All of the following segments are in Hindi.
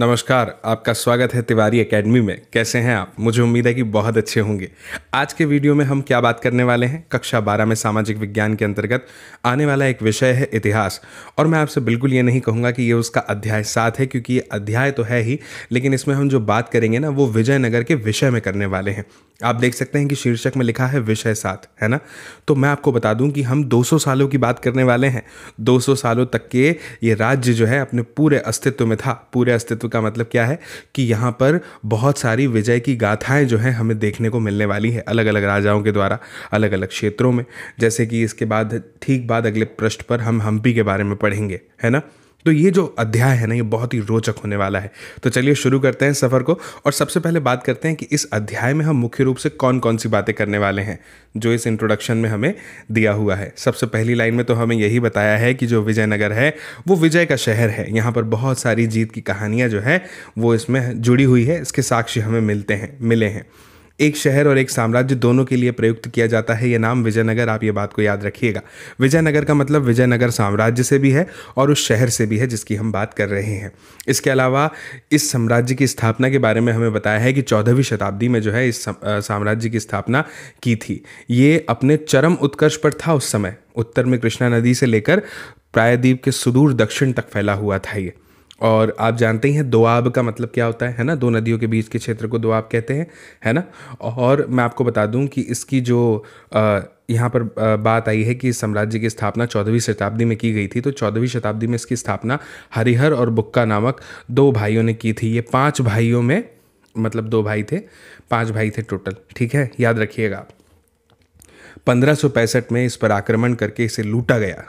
नमस्कार आपका स्वागत है तिवारी एकेडमी में कैसे हैं आप मुझे उम्मीद है कि बहुत अच्छे होंगे आज के वीडियो में हम क्या बात करने वाले हैं कक्षा बारह में सामाजिक विज्ञान के अंतर्गत आने वाला एक विषय है इतिहास और मैं आपसे बिल्कुल ये नहीं कहूँगा कि ये उसका अध्याय साथ है क्योंकि ये अध्याय तो है ही लेकिन इसमें हम जो बात करेंगे ना वो विजयनगर के विषय में करने वाले हैं आप देख सकते हैं कि शीर्षक में लिखा है विषय साथ है ना तो मैं आपको बता दूं कि हम 200 सालों की बात करने वाले हैं 200 सालों तक के ये राज्य जो है अपने पूरे अस्तित्व में था पूरे अस्तित्व का मतलब क्या है कि यहाँ पर बहुत सारी विजय की गाथाएं जो हैं हमें देखने को मिलने वाली है अलग अलग राजाओं के द्वारा अलग अलग क्षेत्रों में जैसे कि इसके बाद ठीक बाद अगले पृष्ठ पर हम हम्पी के बारे में पढ़ेंगे है ना तो ये जो अध्याय है ना ये बहुत ही रोचक होने वाला है तो चलिए शुरू करते हैं सफ़र को और सबसे पहले बात करते हैं कि इस अध्याय में हम मुख्य रूप से कौन कौन सी बातें करने वाले हैं जो इस इंट्रोडक्शन में हमें दिया हुआ है सबसे पहली लाइन में तो हमें यही बताया है कि जो विजयनगर है वो विजय का शहर है यहाँ पर बहुत सारी जीत की कहानियाँ जो है वो इसमें जुड़ी हुई है इसके साक्षी हमें मिलते हैं मिले हैं एक शहर और एक साम्राज्य दोनों के लिए प्रयुक्त किया जाता है ये नाम विजयनगर आप ये बात को याद रखिएगा विजयनगर का मतलब विजयनगर साम्राज्य से भी है और उस शहर से भी है जिसकी हम बात कर रहे हैं इसके अलावा इस साम्राज्य की स्थापना के बारे में हमें बताया है कि चौदहवीं शताब्दी में जो है इस साम्राज्य की स्थापना की थी ये अपने चरम उत्कर्ष पर था उस समय उत्तर में कृष्णा नदी से लेकर प्रायद्वीप के सुदूर दक्षिण तक फैला हुआ था ये और आप जानते ही हैं दोआब का मतलब क्या होता है है ना दो नदियों के बीच के क्षेत्र को दोआब कहते हैं है ना और मैं आपको बता दूं कि इसकी जो आ, यहाँ पर बात आई है कि साम्राज्य की स्थापना चौदहवीं शताब्दी में की गई थी तो चौदहवीं शताब्दी में इसकी स्थापना हरिहर और बुक्का नामक दो भाइयों ने की थी ये पाँच भाइयों में मतलब दो भाई थे पाँच भाई थे टोटल ठीक है याद रखिएगा आप पंद्रह में इस पर आक्रमण करके इसे लूटा गया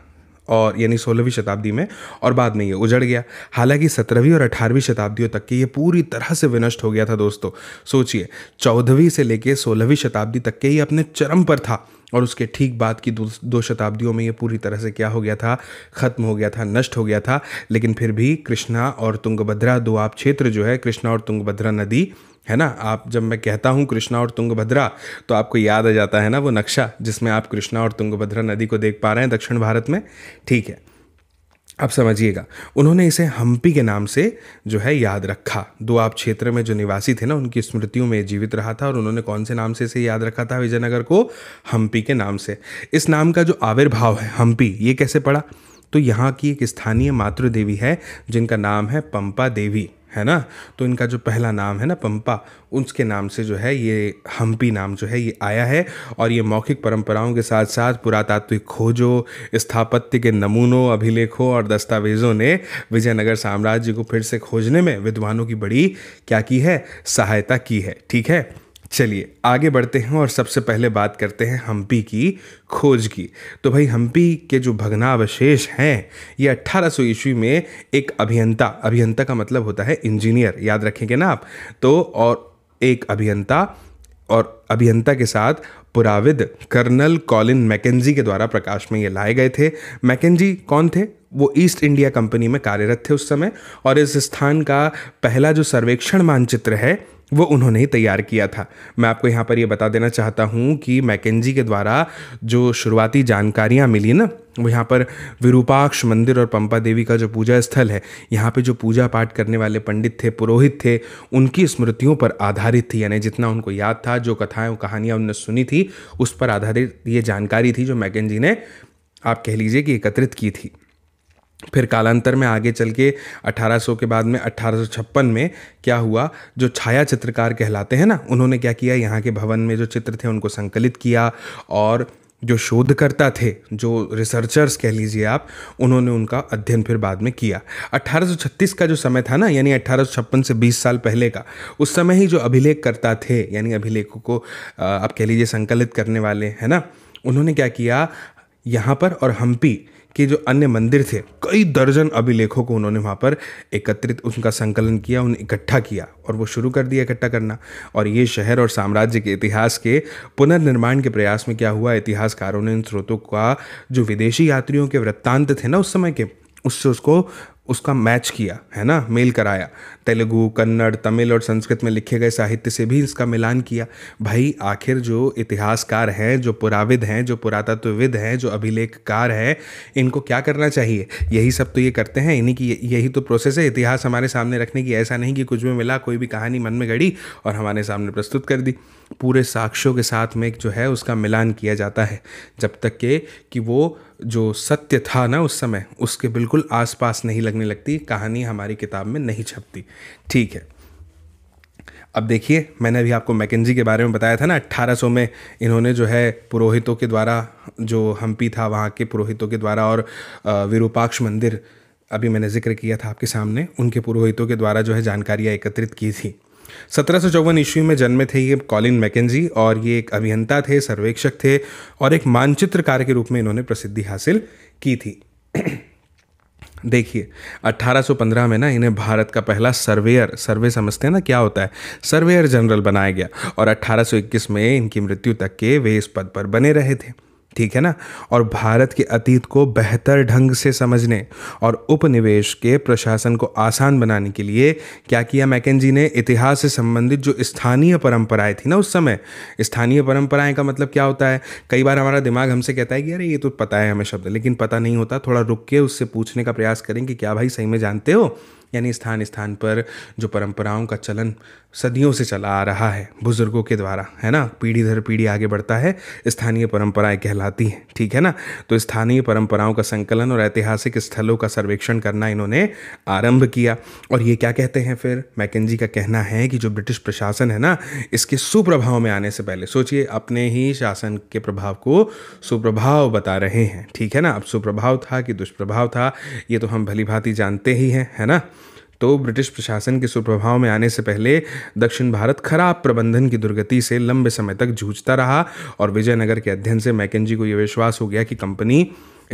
और यानी सोलहवीं शताब्दी में और बाद में ये उजड़ गया हालांकि सत्रहवीं और अठारहवीं शताब्दियों तक के ये पूरी तरह से विनष्ट हो गया था दोस्तों सोचिए चौदहवीं से लेकर सोलहवीं शताब्दी तक के ये अपने चरम पर था और उसके ठीक बाद की दो, दो शताब्दियों में ये पूरी तरह से क्या हो गया था ख़त्म हो गया था नष्ट हो गया था लेकिन फिर भी कृष्णा और तुंगभद्रा दो आप क्षेत्र जो है कृष्णा और तुंगभद्रा नदी है ना आप जब मैं कहता हूँ कृष्णा और तुंगभद्रा तो आपको याद आ जाता है ना वो नक्शा जिसमें आप कृष्णा और तुंगभद्रा नदी को देख पा रहे हैं दक्षिण भारत में ठीक है अब समझिएगा उन्होंने इसे हम्पी के नाम से जो है याद रखा दो आप क्षेत्र में जो निवासी थे ना उनकी स्मृतियों में जीवित रहा था और उन्होंने कौन से नाम से इसे याद रखा था विजयनगर को हम्पी के नाम से इस नाम का जो आविर्भाव है हम्पी ये कैसे पड़ा तो यहाँ की एक स्थानीय मातृ देवी है जिनका नाम है पंपा देवी है ना तो इनका जो पहला नाम है ना पंपा उसके नाम से जो है ये हम्पी नाम जो है ये आया है और ये मौखिक परंपराओं के साथ साथ पुरातात्विक खोजों स्थापत्य के नमूनों अभिलेखों और दस्तावेज़ों ने विजयनगर साम्राज्य को फिर से खोजने में विद्वानों की बड़ी क्या की है सहायता की है ठीक है चलिए आगे बढ़ते हैं और सबसे पहले बात करते हैं हम्पी की खोज की तो भाई हम्पी के जो भग्नावशेष हैं ये 1800 सौ ईस्वी में एक अभियंता अभियंता का मतलब होता है इंजीनियर याद रखेंगे ना आप तो और एक अभियंता और अभियंता के साथ पुराविद कर्नल कॉलिन मैकेजी के द्वारा प्रकाश में ये लाए गए थे मैकेजी कौन थे वो ईस्ट इंडिया कंपनी में कार्यरत थे उस समय और इस स्थान का पहला जो सर्वेक्षण मानचित्र है वो उन्होंने ही तैयार किया था मैं आपको यहाँ पर ये बता देना चाहता हूँ कि मैकेजी के द्वारा जो शुरुआती जानकारियाँ मिली ना वो यहाँ पर विरूपाक्ष मंदिर और पंपा देवी का जो पूजा स्थल है यहाँ पे जो पूजा पाठ करने वाले पंडित थे पुरोहित थे उनकी स्मृतियों पर आधारित थी यानी जितना उनको याद था जो कथाएँ कहानियाँ उनने सुनी थी उस पर आधारित ये जानकारी थी जो मैकेजी ने आप कह लीजिए कि एकत्रित की थी फिर कालांतर में आगे चल के 1800 के बाद में अठारह में क्या हुआ जो छाया चित्रकार कहलाते हैं ना उन्होंने क्या किया यहाँ के भवन में जो चित्र थे उनको संकलित किया और जो शोधकर्ता थे जो रिसर्चर्स कह लीजिए आप उन्होंने उनका अध्ययन फिर बाद में किया 1836 का जो समय था ना यानी अट्ठारह से 20 साल पहले का उस समय ही जो अभिलेखकर्ता थे यानी अभिलेखों को आप कह लीजिए संकलित करने वाले है ना उन्होंने क्या किया यहाँ पर और हम्पी के जो अन्य मंदिर थे कई दर्जन अभिलेखों को उन्होंने वहाँ पर एकत्रित उनका संकलन किया उन्हें इकट्ठा किया और वो शुरू कर दिया इकट्ठा करना और ये शहर और साम्राज्य के इतिहास के पुनर्निर्माण के प्रयास में क्या हुआ इतिहासकारों ने इन स्रोतों का जो विदेशी यात्रियों के वृत्तांत थे ना उस समय के उससे उसको उसका मैच किया है ना मेल कराया तेलुगु कन्नड़ तमिल और संस्कृत में लिखे गए साहित्य से भी इसका मिलान किया भाई आखिर जो इतिहासकार हैं जो पुराविद हैं जो पुरातत्वविद हैं जो अभिलेखकार हैं इनको क्या करना चाहिए यही सब तो ये करते हैं इन्हीं की यही तो प्रोसेस है इतिहास हमारे सामने रखने की ऐसा नहीं कि कुछ भी मिला कोई भी कहानी मन में गढ़ी और हमारे सामने प्रस्तुत कर दी पूरे साक्ष्यों के साथ में जो है उसका मिलान किया जाता है जब तक के कि वो जो सत्य था ना उस समय उसके बिल्कुल आसपास नहीं लगने लगती कहानी हमारी किताब में नहीं छपती ठीक है अब देखिए मैंने अभी आपको मैकेजी के बारे में बताया था ना 1800 में इन्होंने जो है पुरोहितों के द्वारा जो हम्पी था वहाँ के पुरोहितों के द्वारा और विरूपाक्ष मंदिर अभी मैंने जिक्र किया था आपके सामने उनके पुरोहितों के द्वारा जो है जानकारियाँ एकत्रित की थी सत्रह सौ चौवन ईस्वी में जन्मे थे ये कॉलिन मैकेजी और ये एक अभियंता थे सर्वेक्षक थे और एक मानचित्रकार के रूप में इन्होंने प्रसिद्धि हासिल की थी देखिए 1815 में ना इन्हें भारत का पहला सर्वेयर सर्वे समझते हैं ना क्या होता है सर्वेयर जनरल बनाया गया और 1821 में इनकी मृत्यु तक के वे इस पद पर बने रहे थे ठीक है ना और भारत के अतीत को बेहतर ढंग से समझने और उपनिवेश के प्रशासन को आसान बनाने के लिए क्या किया जी ने इतिहास से संबंधित जो स्थानीय परंपराएं थी ना उस समय स्थानीय परंपराएं का मतलब क्या होता है कई बार हमारा दिमाग हमसे कहता है कि अरे ये तो पता है हमें शब्द लेकिन पता नहीं होता थोड़ा रुक के उससे पूछने का प्रयास करें कि क्या भाई सही में जानते हो यानी स्थान स्थान पर जो परंपराओं का चलन सदियों से चला आ रहा है बुजुर्गों के द्वारा है ना पीढ़ी दर पीढ़ी आगे बढ़ता है स्थानीय परंपराएं कहलाती हैं ठीक है ना तो स्थानीय परंपराओं का संकलन और ऐतिहासिक स्थलों का सर्वेक्षण करना इन्होंने आरंभ किया और ये क्या कहते हैं फिर मैकेजी का कहना है कि जो ब्रिटिश प्रशासन है ना इसके सुप्रभाव में आने से पहले सोचिए अपने ही शासन के प्रभाव को सुप्रभाव बता रहे हैं ठीक है ना अब सुप्रभाव था कि दुष्प्रभाव था ये तो हम भली भांति जानते ही हैं है ना तो ब्रिटिश प्रशासन के सुप्रभाव में आने से पहले दक्षिण भारत खराब प्रबंधन की दुर्गति से लंबे समय तक जूझता रहा और विजयनगर के अध्ययन से मैकेजी को यह विश्वास हो गया कि कंपनी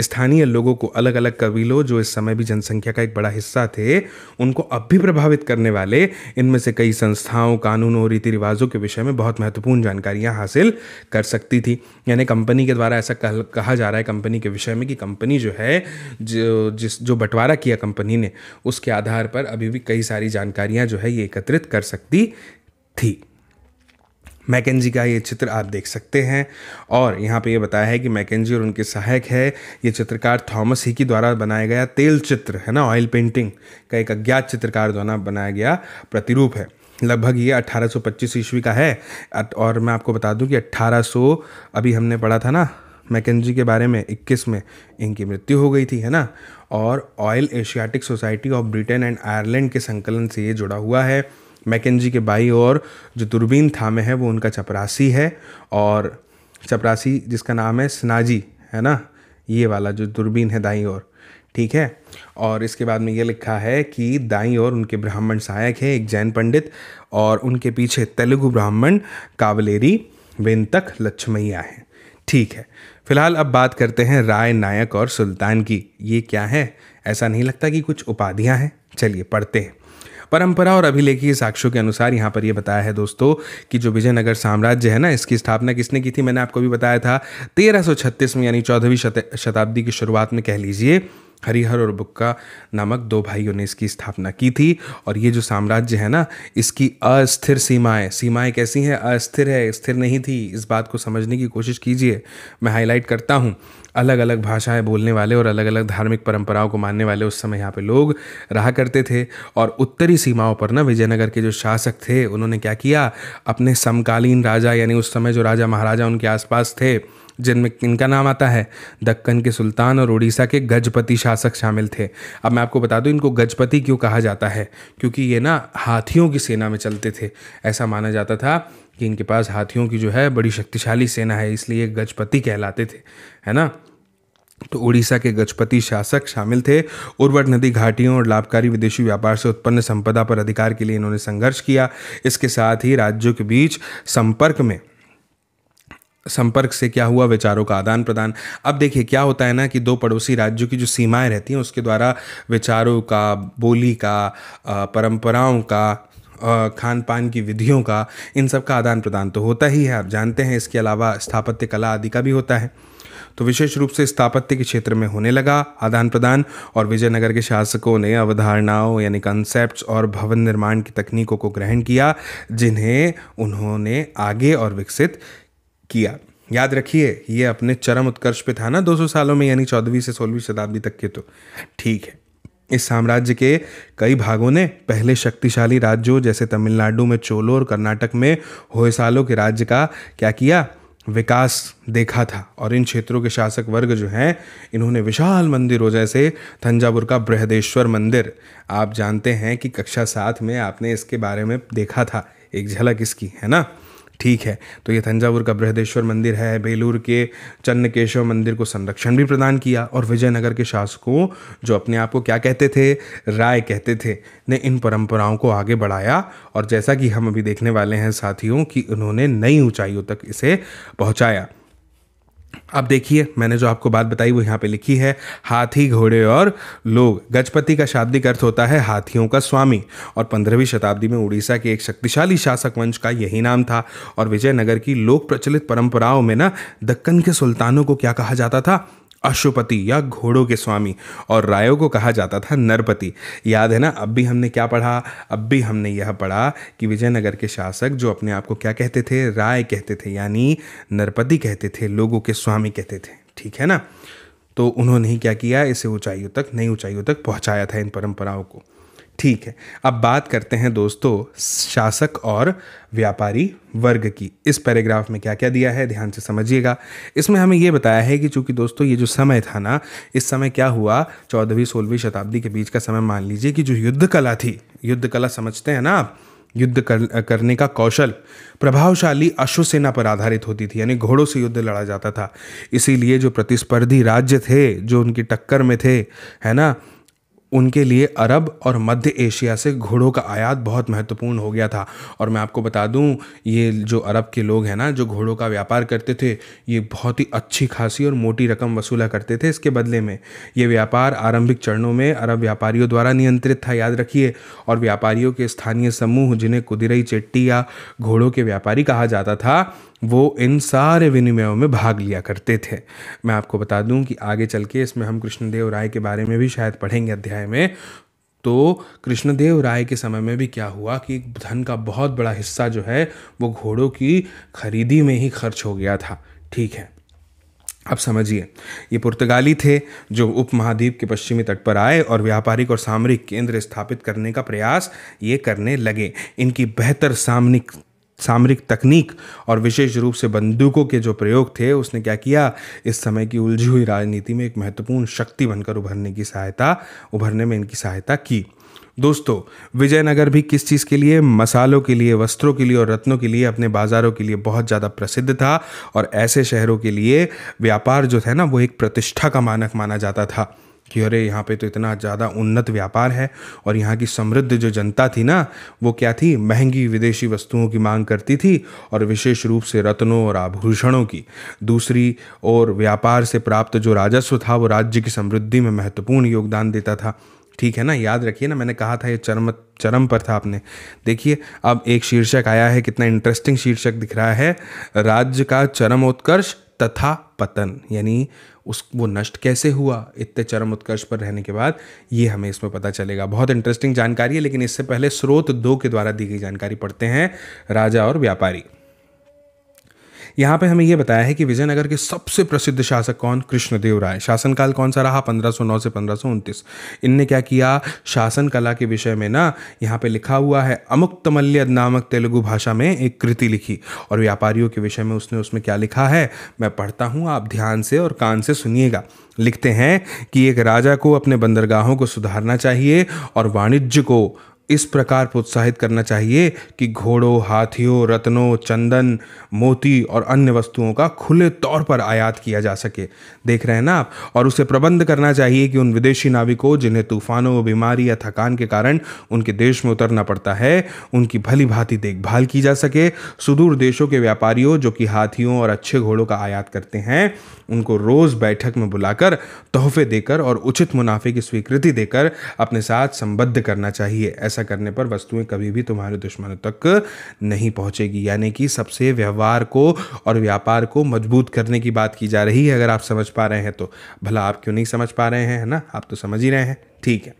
स्थानीय लोगों को अलग अलग कबीलों जो इस समय भी जनसंख्या का एक बड़ा हिस्सा थे उनको अब भी प्रभावित करने वाले इनमें से कई संस्थाओं कानूनों और रीति रिवाजों के विषय में बहुत महत्वपूर्ण जानकारियाँ हासिल कर सकती थी यानी कंपनी के द्वारा ऐसा कह, कहा जा रहा है कंपनी के विषय में कि कंपनी जो है जो जिस जो बंटवारा किया कंपनी ने उसके आधार पर अभी भी कई सारी जानकारियाँ जो है ये एकत्रित कर सकती थी मैकेजी का ये चित्र आप देख सकते हैं और यहाँ पे ये बताया है कि मैकेजी और उनके सहायक है ये चित्रकार थॉमस ही की द्वारा बनाया गया तेल चित्र है ना ऑयल पेंटिंग का एक अज्ञात चित्रकार द्वारा बनाया गया प्रतिरूप है लगभग ये 1825 ईस्वी का है और मैं आपको बता दूं कि 1800 अभी हमने पढ़ा था ना मैकेजी के बारे में 21 में इनकी मृत्यु हो गई थी है ना और Royal Asiatic Society of Britain and Ireland के संकलन से ये जुड़ा हुआ है मैकेजी के बाई और जो दूरबीन थामे है वो उनका चपरासी है और चपरासी जिसका नाम है स्नाजी है ना ये वाला जो दूरबीन है दाई और ठीक है और इसके बाद में ये लिखा है कि दाई और उनके ब्राह्मण सहायक है एक जैन पंडित और उनके पीछे तेलुगु ब्राह्मण कावलेरी वेंतक लक्ष्मैया है ठीक है फिलहाल अब बात करते हैं राय नायक और सुल्तान की ये क्या है ऐसा नहीं लगता कि कुछ उपाधियां हैं चलिए पढ़ते हैं परंपरा और अभिलेखीय साक्ष्यों के अनुसार यहाँ पर यह बताया है दोस्तों कि जो विजयनगर साम्राज्य है ना इसकी स्थापना किसने की थी मैंने आपको भी बताया था छत्तीस में यानी चौदहवीं शताब्दी की शुरुआत में कह लीजिए हरिहर और बुक्का नामक दो भाइयों ने इसकी स्थापना की थी और ये जो साम्राज्य है ना इसकी अस्थिर सीमाएं सीमाएं कैसी हैं अस्थिर है स्थिर नहीं थी इस बात को समझने की कोशिश कीजिए मैं हाईलाइट करता हूँ अलग अलग भाषाएं बोलने वाले और अलग अलग धार्मिक परंपराओं को मानने वाले उस समय यहाँ पे लोग रहा करते थे और उत्तरी सीमाओं पर ना विजयनगर के जो शासक थे उन्होंने क्या किया अपने समकालीन राजा यानी उस समय जो राजा महाराजा उनके आसपास थे जिनमें इनका नाम आता है दक्कन के सुल्तान और उड़ीसा के गजपति शासक शामिल थे अब मैं आपको बता दूं इनको गजपति क्यों कहा जाता है क्योंकि ये ना हाथियों की सेना में चलते थे ऐसा माना जाता था कि इनके पास हाथियों की जो है बड़ी शक्तिशाली सेना है इसलिए गजपति कहलाते थे है ना तो उड़ीसा के गजपति शासक शामिल थे उर्वर नदी घाटियों और लाभकारी विदेशी व्यापार से उत्पन्न संपदा पर अधिकार के लिए इन्होंने संघर्ष किया इसके साथ ही राज्यों के बीच संपर्क में संपर्क से क्या हुआ विचारों का आदान प्रदान अब देखिए क्या होता है ना कि दो पड़ोसी राज्यों की जो सीमाएं रहती हैं उसके द्वारा विचारों का बोली का परंपराओं का खान पान की विधियों का इन सब का आदान प्रदान तो होता ही है आप जानते हैं इसके अलावा स्थापत्य कला आदि का भी होता है तो विशेष रूप से स्थापत्य के क्षेत्र में होने लगा आदान प्रदान और विजयनगर के शासकों ने अवधारणाओं यानी कंसेप्ट और भवन निर्माण की तकनीकों को ग्रहण किया जिन्हें उन्होंने आगे और विकसित किया याद रखिए ये अपने चरम उत्कर्ष पे था ना 200 सालों में यानी चौदहवीं से सोलहवीं शताब्दी तक के तो ठीक है इस साम्राज्य के कई भागों ने पहले शक्तिशाली राज्यों जैसे तमिलनाडु में चोलो और कर्नाटक में होयसालों के राज्य का क्या किया विकास देखा था और इन क्षेत्रों के शासक वर्ग जो हैं इन्होंने विशाल मंदिरों जैसे थंजावुर का बृहदेश्वर मंदिर आप जानते हैं कि कक्षा सात में आपने इसके बारे में देखा था एक झलक इसकी है ना ठीक है तो ये थंजावुर का बृहदेश्वर मंदिर है बेलूर के चन्नकेश्वर मंदिर को संरक्षण भी प्रदान किया और विजयनगर के शासकों जो अपने आप को क्या कहते थे राय कहते थे ने इन परंपराओं को आगे बढ़ाया और जैसा कि हम अभी देखने वाले हैं साथियों कि उन्होंने नई ऊंचाइयों तक इसे पहुंचाया अब देखिए मैंने जो आपको बात बताई वो यहाँ पे लिखी है हाथी घोड़े और लोग गजपति का शाब्दिक अर्थ होता है हाथियों का स्वामी और पंद्रहवीं शताब्दी में उड़ीसा के एक शक्तिशाली शासक वंश का यही नाम था और विजयनगर की लोक प्रचलित परंपराओं में ना दक्कन के सुल्तानों को क्या कहा जाता था अशुपति या घोड़ों के स्वामी और रायों को कहा जाता था नरपति याद है ना अब भी हमने क्या पढ़ा अब भी हमने यह पढ़ा कि विजयनगर के शासक जो अपने आप को क्या कहते थे राय कहते थे यानी नरपति कहते थे लोगों के स्वामी कहते थे ठीक है ना तो उन्होंने ही क्या किया इसे ऊंचाइयों तक नई ऊंचाइयों तक पहुंचाया था इन परंपराओं को ठीक है अब बात करते हैं दोस्तों शासक और व्यापारी वर्ग की इस पैराग्राफ में क्या क्या दिया है ध्यान से समझिएगा इसमें हमें यह बताया है कि चूंकि दोस्तों ये जो समय था ना इस समय क्या हुआ चौदहवीं सोलहवीं शताब्दी के बीच का समय मान लीजिए कि जो युद्ध कला थी युद्ध कला समझते हैं ना आप युद्ध कर, करने का कौशल प्रभावशाली अश्वसेना पर आधारित होती थी यानी घोड़ों से युद्ध लड़ा जाता था इसीलिए जो प्रतिस्पर्धी राज्य थे जो उनकी टक्कर में थे है ना उनके लिए अरब और मध्य एशिया से घोड़ों का आयात बहुत महत्वपूर्ण हो गया था और मैं आपको बता दूं ये जो अरब के लोग हैं ना जो घोड़ों का व्यापार करते थे ये बहुत ही अच्छी खासी और मोटी रकम वसूला करते थे इसके बदले में ये व्यापार आरंभिक चरणों में अरब व्यापारियों द्वारा नियंत्रित था याद रखिए और व्यापारियों के स्थानीय समूह जिन्हें कुदिरई चेट्टी या घोड़ों के व्यापारी कहा जाता था वो इन सारे विनिमयों में भाग लिया करते थे मैं आपको बता दूं कि आगे चल के इसमें हम कृष्णदेव राय के बारे में भी शायद पढ़ेंगे अध्याय में तो कृष्णदेव राय के समय में भी क्या हुआ कि धन का बहुत बड़ा हिस्सा जो है वो घोड़ों की खरीदी में ही खर्च हो गया था ठीक है अब समझिए ये पुर्तगाली थे जो उपमहाद्वीप के पश्चिमी तट पर आए और व्यापारिक और सामरिक केंद्र स्थापित करने का प्रयास ये करने लगे इनकी बेहतर सामरिक सामरिक तकनीक और विशेष रूप से बंदूकों के जो प्रयोग थे उसने क्या किया इस समय की उलझी हुई राजनीति में एक महत्वपूर्ण शक्ति बनकर उभरने की सहायता उभरने में इनकी सहायता की दोस्तों विजयनगर भी किस चीज़ के लिए मसालों के लिए वस्त्रों के लिए और रत्नों के लिए अपने बाज़ारों के लिए बहुत ज़्यादा प्रसिद्ध था और ऐसे शहरों के लिए व्यापार जो था ना वो एक प्रतिष्ठा का मानक माना जाता था कि अरे यहाँ पे तो इतना ज़्यादा उन्नत व्यापार है और यहाँ की समृद्ध जो जनता थी ना वो क्या थी महंगी विदेशी वस्तुओं की मांग करती थी और विशेष रूप से रत्नों और आभूषणों की दूसरी और व्यापार से प्राप्त जो राजस्व था वो राज्य की समृद्धि में महत्वपूर्ण योगदान देता था ठीक है ना याद रखिए ना मैंने कहा था ये चरम चरम पर था आपने देखिए अब एक शीर्षक आया है कितना इंटरेस्टिंग शीर्षक दिख रहा है राज्य का चरमोत्कर्ष तथा पतन यानी उस वो नष्ट कैसे हुआ इतने चरम उत्कर्ष पर रहने के बाद ये हमें इसमें पता चलेगा बहुत इंटरेस्टिंग जानकारी है लेकिन इससे पहले स्रोत दो के द्वारा दी गई जानकारी पढ़ते हैं राजा और व्यापारी यहाँ पे हमें यह बताया है कि विजयनगर के सबसे प्रसिद्ध शासक कौन कृष्णदेव राय शासनकाल कौन सा रहा 1509 से पंद्रह इनने क्या किया शासन कला के विषय में ना यहाँ पे लिखा हुआ है अमुक्तमल्य नामक तेलुगु भाषा में एक कृति लिखी और व्यापारियों के विषय में उसने उसमें क्या लिखा है मैं पढ़ता हूँ आप ध्यान से और कान से सुनिएगा लिखते हैं कि एक राजा को अपने बंदरगाहों को सुधारना चाहिए और वाणिज्य को इस प्रकार प्रोत्साहित करना चाहिए कि घोड़ों हाथियों रत्नों चंदन मोती और अन्य वस्तुओं का खुले तौर पर आयात किया जा सके देख रहे हैं ना आप और उसे प्रबंध करना चाहिए कि उन विदेशी नाविकों जिन्हें तूफानों बीमारी या थकान के कारण उनके देश में उतरना पड़ता है उनकी भली भांति देखभाल की जा सके सुदूर देशों के व्यापारियों जो कि हाथियों और अच्छे घोड़ों का आयात करते हैं उनको रोज़ बैठक में बुलाकर तोहफे देकर और उचित मुनाफे की स्वीकृति देकर अपने साथ संबद्ध करना चाहिए ऐसा करने पर वस्तुएं कभी भी तुम्हारे दुश्मनों तक नहीं पहुंचेगी यानी कि सबसे व्यवहार को और व्यापार को मजबूत करने की बात की जा रही है अगर आप समझ पा रहे हैं तो भला आप क्यों नहीं समझ पा रहे हैं है ना आप तो समझ ही रहे हैं ठीक है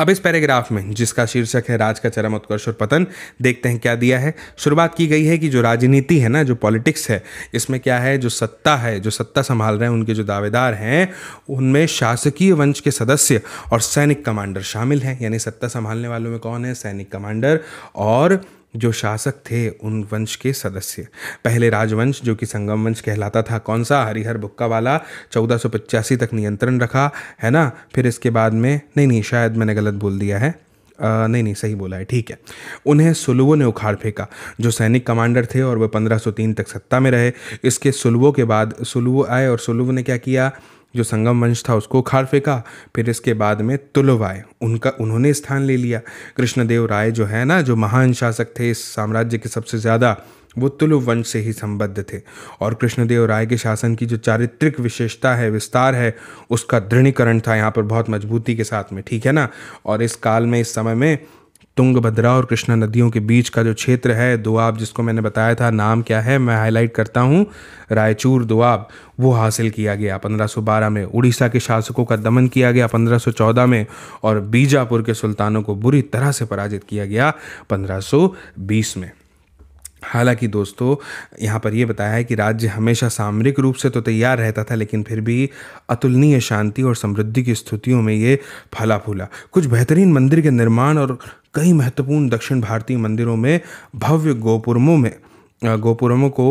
अब इस पैराग्राफ में जिसका शीर्षक है राज का चरम उत्कर्ष और पतन देखते हैं क्या दिया है शुरुआत की गई है कि जो राजनीति है ना जो पॉलिटिक्स है इसमें क्या है जो सत्ता है जो सत्ता संभाल रहे हैं उनके जो दावेदार हैं उनमें शासकीय वंश के सदस्य और सैनिक कमांडर शामिल हैं यानी सत्ता संभालने वालों में कौन है सैनिक कमांडर और जो शासक थे उन वंश के सदस्य पहले राजवंश जो कि संगम वंश कहलाता था कौन सा हरिहर बुक्का वाला चौदह तक नियंत्रण रखा है ना फिर इसके बाद में नहीं नहीं शायद मैंने गलत बोल दिया है आ, नहीं नहीं सही बोला है ठीक है उन्हें सुलुओं ने उखाड़ फेंका जो सैनिक कमांडर थे और वह 1503 तक सत्ता में रहे इसके सुलुओं के बाद सुलवो आए और सुलवो ने क्या किया जो संगम वंश था उसको उखाड़ फेंका फिर इसके बाद में तुलवाए उनका उन्होंने स्थान ले लिया कृष्णदेव राय जो है ना जो महान शासक थे इस साम्राज्य के सबसे ज़्यादा वो तुलु वंश से ही संबद्ध थे और कृष्णदेव राय के शासन की जो चारित्रिक विशेषता है विस्तार है उसका दृढ़ीकरण था यहाँ पर बहुत मजबूती के साथ में ठीक है ना और इस काल में इस समय में तुंगभद्रा और कृष्णा नदियों के बीच का जो क्षेत्र है दुआब जिसको मैंने बताया था नाम क्या है मैं हाईलाइट करता हूँ रायचूर दुआब वो हासिल किया गया 1512 में उड़ीसा के शासकों का दमन किया गया 1514 में और बीजापुर के सुल्तानों को बुरी तरह से पराजित किया गया 1520 में हालांकि दोस्तों यहाँ पर यह बताया है कि राज्य हमेशा सामरिक रूप से तो तैयार रहता था लेकिन फिर भी अतुलनीय शांति और समृद्धि की स्थितियों में ये फला फूला कुछ बेहतरीन मंदिर के निर्माण और कई महत्वपूर्ण दक्षिण भारतीय मंदिरों में भव्य गोपुरमों में गोपुरमों को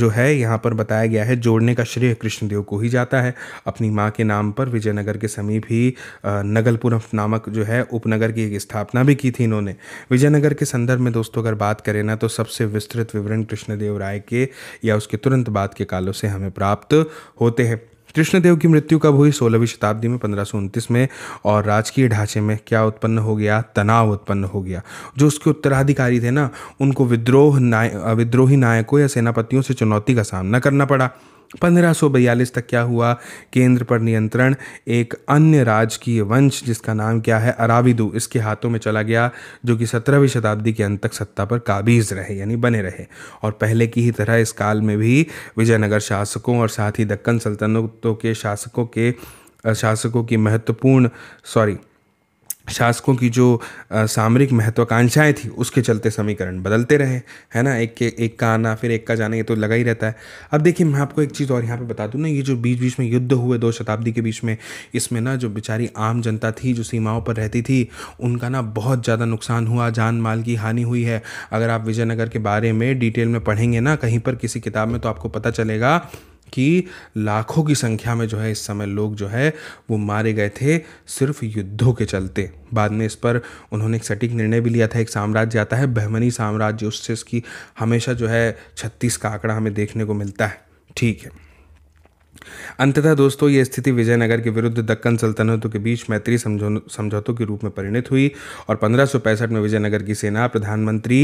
जो है यहाँ पर बताया गया है जोड़ने का श्रेय कृष्णदेव को ही जाता है अपनी माँ के नाम पर विजयनगर के समीप ही नगलपुरम नामक जो है उपनगर की एक स्थापना भी की थी इन्होंने विजयनगर के संदर्भ में दोस्तों अगर बात करें ना तो सबसे विस्तृत विवरण कृष्णदेव राय के या उसके तुरंत बाद के कालों से हमें प्राप्त होते हैं कृष्णदेव की मृत्यु कब हुई सोलहवीं शताब्दी में पंद्रह में और राजकीय ढांचे में क्या उत्पन्न हो गया तनाव उत्पन्न हो गया जो उसके उत्तराधिकारी थे ना उनको विद्रोह नाय विद्रोही नायकों या सेनापतियों से चुनौती का सामना करना पड़ा 1542 तक क्या हुआ केंद्र पर नियंत्रण एक अन्य राजकीय वंश जिसका नाम क्या है अराविदु इसके हाथों में चला गया जो कि सत्रहवीं शताब्दी के अंत तक सत्ता पर काबिज रहे यानी बने रहे और पहले की ही तरह इस काल में भी विजयनगर शासकों और साथ ही दक्कन सल्तनतों के शासकों के शासकों की महत्वपूर्ण सॉरी शासकों की जो सामरिक महत्वाकांक्षाएं थी उसके चलते समीकरण बदलते रहे है ना एक के एक का आना फिर एक का जाना ये तो लगा ही रहता है अब देखिए मैं आपको एक चीज़ और यहाँ पे बता दूँ ना ये जो बीच बीच में युद्ध हुए दो शताब्दी के बीच में इसमें ना जो बेचारी आम जनता थी जो सीमाओं पर रहती थी उनका ना बहुत ज़्यादा नुकसान हुआ जान माल की हानि हुई है अगर आप विजयनगर के बारे में डिटेल में पढ़ेंगे ना कहीं पर किसी किताब में तो आपको पता चलेगा कि लाखों की संख्या में जो है इस समय लोग जो है वो मारे गए थे सिर्फ युद्धों के चलते बाद में इस पर उन्होंने एक सटीक निर्णय भी लिया था एक साम्राज्य आता है बहमनी साम्राज्य उससे इसकी हमेशा जो है छत्तीस का आंकड़ा हमें देखने को मिलता है ठीक है अंततः दोस्तों ये स्थिति विजयनगर के विरुद्ध दक्कन सल्तनतों के बीच मैत्री समझौतों के रूप में परिणित हुई और पंद्रह में विजयनगर की सेना प्रधानमंत्री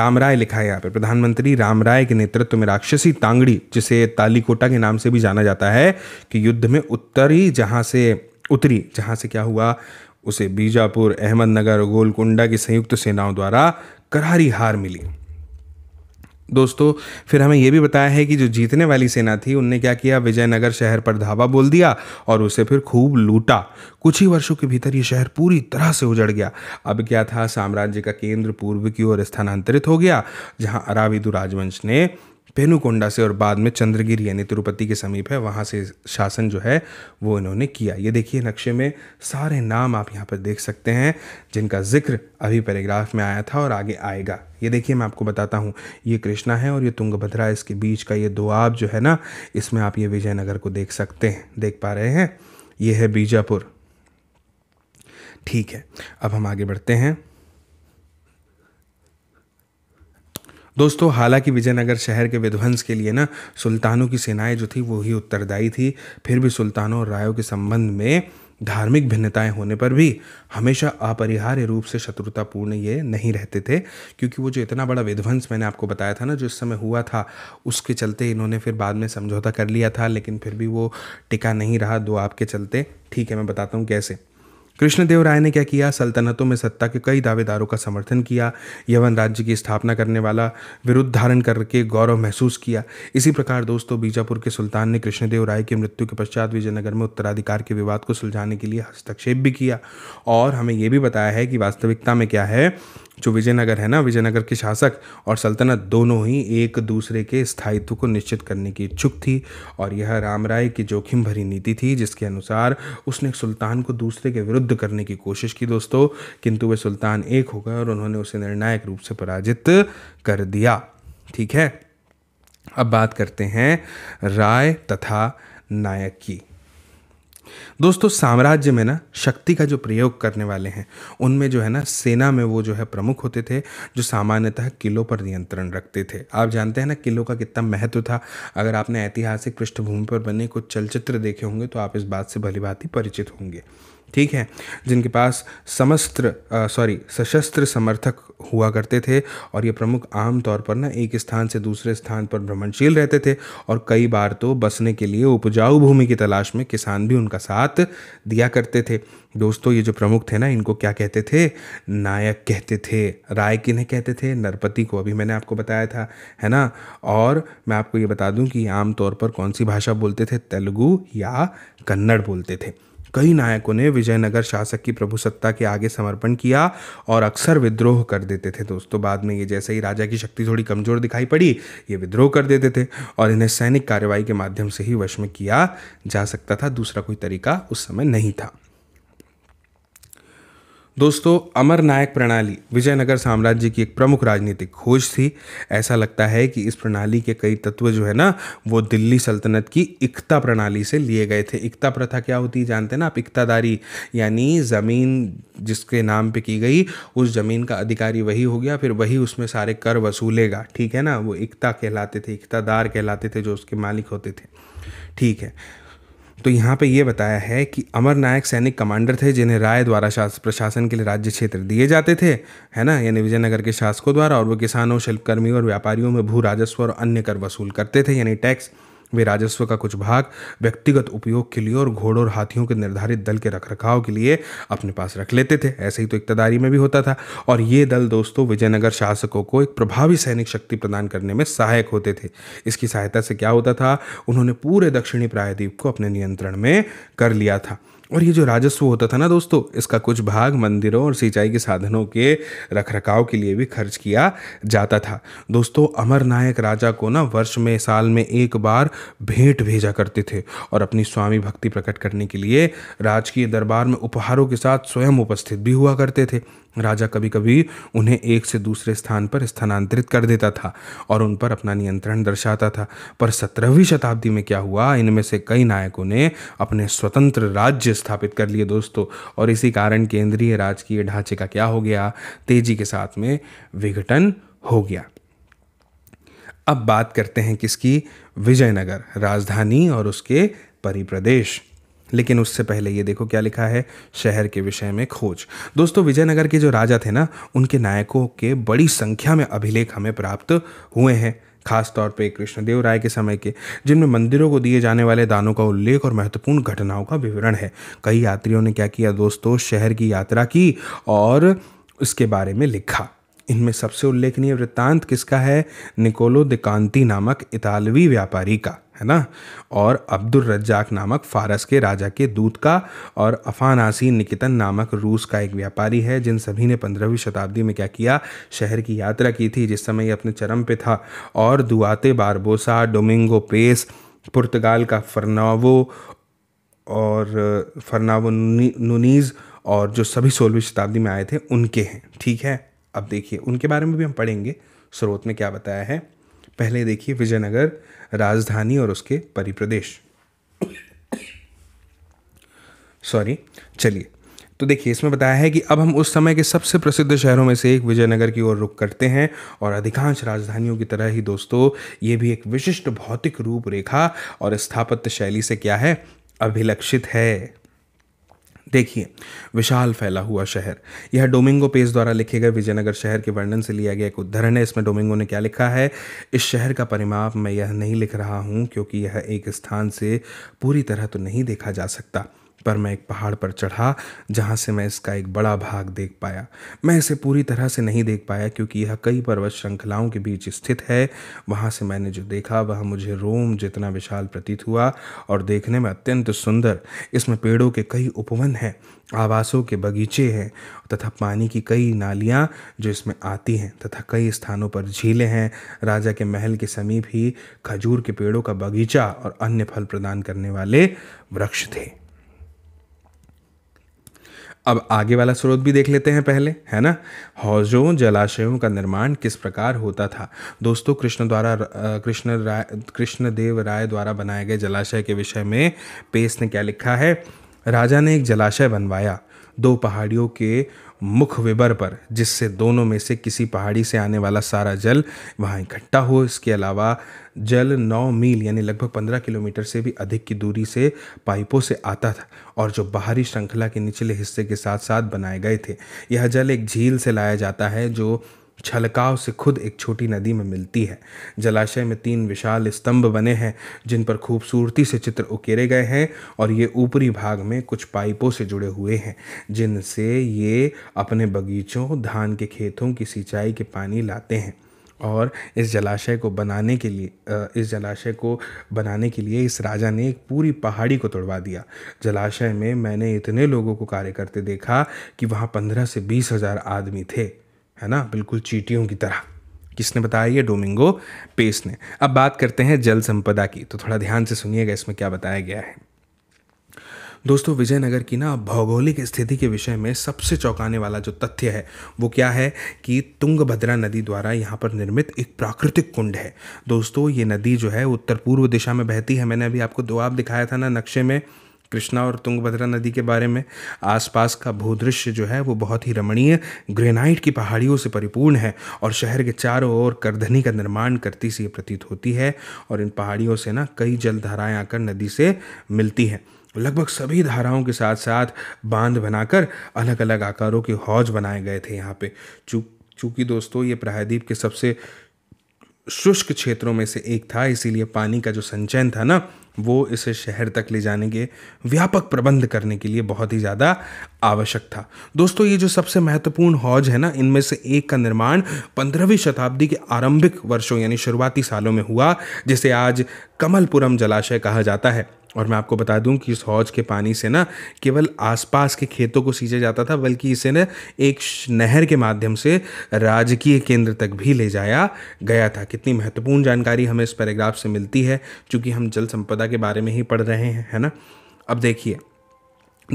रामराय लिखा है यहाँ पर प्रधानमंत्री रामराय के नेतृत्व में राक्षसी तांगड़ी जिसे तालीकोटा के नाम से भी जाना जाता है कि युद्ध में उत्तरी जहाँ से उतरी जहाँ से क्या हुआ उसे बीजापुर अहमदनगर गोलकुंडा की संयुक्त सेनाओं द्वारा करारी हार मिली दोस्तों फिर हमें यह भी बताया है कि जो जीतने वाली सेना थी उनने क्या किया विजयनगर शहर पर धावा बोल दिया और उसे फिर खूब लूटा कुछ ही वर्षों के भीतर ये शहर पूरी तरह से उजड़ गया अब क्या था साम्राज्य का केंद्र पूर्व की ओर स्थानांतरित हो गया जहां अराविदु राजवंश ने पेनुकोंडा से और बाद में चंद्रगिरी यानी तिरुपति के समीप है वहाँ से शासन जो है वो इन्होंने किया ये देखिए नक्शे में सारे नाम आप यहाँ पर देख सकते हैं जिनका जिक्र अभी पैराग्राफ में आया था और आगे आएगा ये देखिए मैं आपको बताता हूँ ये कृष्णा है और ये तुंगभद्रा इसके बीच का ये दोआब जो है ना इसमें आप ये विजयनगर को देख सकते हैं देख पा रहे हैं ये है बीजापुर ठीक है अब हम आगे बढ़ते हैं दोस्तों हालांकि विजयनगर शहर के विध्वंस के लिए ना सुल्तानों की सेनाएं जो थी वो ही उत्तरदायी थी फिर भी सुल्तानों और रायों के संबंध में धार्मिक भिन्नताएं होने पर भी हमेशा अपरिहार्य रूप से शत्रुतापूर्ण ये नहीं रहते थे क्योंकि वो जो इतना बड़ा विध्वंस मैंने आपको बताया था ना जो इस समय हुआ था उसके चलते इन्होंने फिर बाद में समझौता कर लिया था लेकिन फिर भी वो टिका नहीं रहा दो आपके चलते ठीक है मैं बताता हूँ कैसे कृष्णदेव राय ने क्या किया सल्तनतों में सत्ता के कई दावेदारों का समर्थन किया यवन राज्य की स्थापना करने वाला विरुद्ध धारण करके गौरव महसूस किया इसी प्रकार दोस्तों बीजापुर के सुल्तान ने कृष्णदेव राय की मृत्यु के पश्चात विजयनगर में उत्तराधिकार के विवाद को सुलझाने के लिए हस्तक्षेप भी किया और हमें यह भी बताया है कि वास्तविकता में क्या है जो विजयनगर है ना विजयनगर के शासक और सल्तनत दोनों ही एक दूसरे के स्थायित्व को निश्चित करने की इच्छुक थी और यह राम राय की जोखिम भरी नीति थी जिसके अनुसार उसने सुल्तान को दूसरे के विरुद्ध करने की कोशिश की दोस्तों किंतु वे सुल्तान एक हो गए और उन्होंने उसे निर्णायक रूप से पराजित कर दिया ठीक है अब बात करते हैं राय तथा नायक की दोस्तों साम्राज्य में ना शक्ति का जो प्रयोग करने वाले हैं उनमें जो है ना सेना में वो जो है प्रमुख होते थे जो सामान्यतः किलों पर नियंत्रण रखते थे आप जानते हैं ना किलों का कितना महत्व था अगर आपने ऐतिहासिक पृष्ठभूमि पर बने कुछ चलचित्र देखे होंगे तो आप इस बात से भली परिचित होंगे ठीक है जिनके पास समस्त्र सॉरी सशस्त्र समर्थक हुआ करते थे और ये प्रमुख आम तौर पर ना एक स्थान से दूसरे स्थान पर भ्रमणशील रहते थे और कई बार तो बसने के लिए उपजाऊ भूमि की तलाश में किसान भी उनका साथ दिया करते थे दोस्तों ये जो प्रमुख थे ना इनको क्या कहते थे नायक कहते थे राय किन्हें कहते थे नरपति को अभी मैंने आपको बताया था है ना और मैं आपको ये बता दूं कि आमतौर पर कौन सी भाषा बोलते थे तेलुगु या कन्नड़ बोलते थे कई नायकों ने विजयनगर शासक की प्रभुसत्ता के आगे समर्पण किया और अक्सर विद्रोह कर देते थे दोस्तों बाद में ये जैसे ही राजा की शक्ति थोड़ी कमजोर दिखाई पड़ी ये विद्रोह कर देते थे और इन्हें सैनिक कार्यवाही के माध्यम से ही वश में किया जा सकता था दूसरा कोई तरीका उस समय नहीं था दोस्तों अमर नायक प्रणाली विजयनगर साम्राज्य की एक प्रमुख राजनीतिक खोज थी ऐसा लगता है कि इस प्रणाली के कई तत्व जो है ना वो दिल्ली सल्तनत की इकता प्रणाली से लिए गए थे इकता प्रथा क्या होती है जानते हैं ना आप इकतादारी यानी ज़मीन जिसके नाम पे की गई उस ज़मीन का अधिकारी वही हो गया फिर वही उसमें सारे कर वसूलेगा ठीक है ना वो इकता कहलाते थे इकतादार कहलाते थे जो उसके मालिक होते थे ठीक है तो यहाँ पे ये बताया है कि अमर नायक सैनिक कमांडर थे जिन्हें राय द्वारा प्रशासन के लिए राज्य क्षेत्र दिए जाते थे है ना यानी विजयनगर के शासकों द्वारा और वो किसानों शिल्पकर्मियों और व्यापारियों में भू राजस्व और अन्य कर वसूल करते थे यानी टैक्स वे राजस्व का कुछ भाग व्यक्तिगत उपयोग के लिए और घोड़ों और हाथियों के निर्धारित दल के रखरखाव के लिए अपने पास रख लेते थे ऐसे ही तो इकतदारी में भी होता था और ये दल दोस्तों विजयनगर शासकों को एक प्रभावी सैनिक शक्ति प्रदान करने में सहायक होते थे इसकी सहायता से क्या होता था उन्होंने पूरे दक्षिणी प्रायद्वीप को अपने नियंत्रण में कर लिया था और ये जो राजस्व होता था ना दोस्तों इसका कुछ भाग मंदिरों और सिंचाई के साधनों के रखरखाव के लिए भी खर्च किया जाता था दोस्तों अमर नायक राजा को ना वर्ष में साल में एक बार भेंट भेजा करते थे और अपनी स्वामी भक्ति प्रकट करने के लिए राजकीय दरबार में उपहारों के साथ स्वयं उपस्थित भी हुआ करते थे राजा कभी कभी उन्हें एक से दूसरे स्थान पर स्थानांतरित कर देता था और उन पर अपना नियंत्रण दर्शाता था पर सत्रहवीं शताब्दी में क्या हुआ इनमें से कई नायकों ने अपने स्वतंत्र राज्य स्थापित कर लिए दोस्तों और इसी कारण केंद्रीय राजकीय ढांचे का क्या हो गया तेजी के साथ में विघटन हो गया अब बात करते हैं किसकी विजयनगर राजधानी और उसके परिप्रदेश लेकिन उससे पहले ये देखो क्या लिखा है शहर के विषय में खोज दोस्तों विजयनगर के जो राजा थे ना उनके नायकों के बड़ी संख्या में अभिलेख हमें प्राप्त हुए हैं खास तौर पे कृष्णदेव राय के समय के जिनमें मंदिरों को दिए जाने वाले दानों का उल्लेख और महत्वपूर्ण घटनाओं का विवरण है कई यात्रियों ने क्या किया दोस्तों शहर की यात्रा की और उसके बारे में लिखा इनमें सबसे उल्लेखनीय वृत्तांत किसका है निकोलो दिकांती नामक इतालवी व्यापारी का है ना और अब्दुल रज्जाक नामक फारस के राजा के दूत का और अफानासी निकितन नामक रूस का एक व्यापारी है जिन सभी ने पंद्रहवीं शताब्दी में क्या किया शहर की यात्रा की थी जिस समय ये अपने चरम पे था और दुआते बारबोसा डोमिंगो पेस पुर्तगाल का फरनावो और फरनावो नुनीज़ और जो सभी सोलहवीं शताब्दी में आए थे उनके हैं ठीक है अब देखिए उनके बारे में भी हम पढ़ेंगे स्रोत में क्या बताया है पहले देखिए विजयनगर राजधानी और उसके परिप्रदेश सॉरी चलिए तो देखिए इसमें बताया है कि अब हम उस समय के सबसे प्रसिद्ध शहरों में से एक विजयनगर की ओर रुख करते हैं और अधिकांश राजधानियों की तरह ही दोस्तों ये भी एक विशिष्ट भौतिक रूप रेखा और स्थापत्य शैली से क्या है अभिलक्षित है देखिए विशाल फैला हुआ शहर यह डोमिंगो पेस द्वारा लिखे गए विजयनगर शहर के वर्णन से लिया गया एक उदाहरण है इसमें डोमिंगो ने क्या लिखा है इस शहर का परिमाप मैं यह नहीं लिख रहा हूँ क्योंकि यह एक स्थान से पूरी तरह तो नहीं देखा जा सकता पर मैं एक पहाड़ पर चढ़ा जहाँ से मैं इसका एक बड़ा भाग देख पाया मैं इसे पूरी तरह से नहीं देख पाया क्योंकि यह कई पर्वत श्रृंखलाओं के बीच स्थित है वहाँ से मैंने जो देखा वह मुझे रोम जितना विशाल प्रतीत हुआ और देखने में अत्यंत सुंदर इसमें पेड़ों के कई उपवन हैं आवासों के बगीचे हैं तथा पानी की कई नालियाँ जो इसमें आती हैं तथा कई स्थानों पर झीलें हैं राजा के महल के समीप ही खजूर के पेड़ों का बगीचा और अन्य फल प्रदान करने वाले वृक्ष थे अब आगे वाला स्रोत भी देख लेते हैं पहले है ना हौजों जलाशयों का निर्माण किस प्रकार होता था दोस्तों कृष्ण द्वारा कृष्ण राय कृष्णदेव राय द्वारा बनाए गए जलाशय के विषय में पेस ने क्या लिखा है राजा ने एक जलाशय बनवाया दो पहाड़ियों के मुख विबर पर जिससे दोनों में से किसी पहाड़ी से आने वाला सारा जल वहाँ इकट्ठा हो इसके अलावा जल नौ मील यानी लगभग पंद्रह किलोमीटर से भी अधिक की दूरी से पाइपों से आता था और जो बाहरी श्रृंखला के निचले हिस्से के साथ साथ बनाए गए थे यह जल एक झील से लाया जाता है जो छलकाव से खुद एक छोटी नदी में मिलती है जलाशय में तीन विशाल स्तंभ बने हैं जिन पर खूबसूरती से चित्र उकेरे गए हैं और ये ऊपरी भाग में कुछ पाइपों से जुड़े हुए हैं जिनसे ये अपने बगीचों धान के खेतों की सिंचाई के पानी लाते हैं और इस जलाशय को बनाने के लिए इस जलाशय को बनाने के लिए इस राजा ने एक पूरी पहाड़ी को तोड़वा दिया जलाशय में मैंने इतने लोगों को कार्य करते देखा कि वहाँ पंद्रह से बीस हज़ार आदमी थे है ना बिल्कुल चीटियों की तरह किसने बताया ये डोमिंगो पेस ने अब बात करते हैं जल संपदा की तो थोड़ा ध्यान से सुनिएगा इसमें क्या बताया गया है दोस्तों विजयनगर की ना भौगोलिक स्थिति के विषय में सबसे चौंकाने वाला जो तथ्य है वो क्या है कि तुंगभद्रा नदी द्वारा यहाँ पर निर्मित एक प्राकृतिक कुंड है दोस्तों ये नदी जो है उत्तर पूर्व दिशा में बहती है मैंने अभी आपको दो आप दिखाया था ना नक्शे में कृष्णा और तुंगभद्रा नदी के बारे में आसपास का भूदृश्य जो है वो बहुत ही रमणीय ग्रेनाइट की पहाड़ियों से परिपूर्ण है और शहर के चारों ओर करधनी का निर्माण करती सी प्रतीत होती है और इन पहाड़ियों से ना कई जलधाराएं आकर नदी से मिलती हैं लगभग सभी धाराओं के साथ साथ बांध बनाकर अलग अलग आकारों के हौज बनाए गए थे यहाँ पे चू चूँकि दोस्तों ये प्रायद्वीप के सबसे शुष्क क्षेत्रों में से एक था इसीलिए पानी का जो संचयन था ना वो इसे शहर तक ले जाने के व्यापक प्रबंध करने के लिए बहुत ही ज़्यादा आवश्यक था दोस्तों ये जो सबसे महत्वपूर्ण हौज है ना इनमें से एक का निर्माण पंद्रहवीं शताब्दी के आरंभिक वर्षों यानी शुरुआती सालों में हुआ जिसे आज कमलपुरम जलाशय कहा जाता है और मैं आपको बता दूं कि इस हौज के पानी से ना केवल आसपास के खेतों को सींचा जाता था बल्कि इसे न एक नहर के माध्यम से राजकीय केंद्र तक भी ले जाया गया था कितनी महत्वपूर्ण जानकारी हमें इस पैराग्राफ से मिलती है चूँकि हम जल संपदा के बारे में ही पढ़ रहे हैं है ना अब देखिए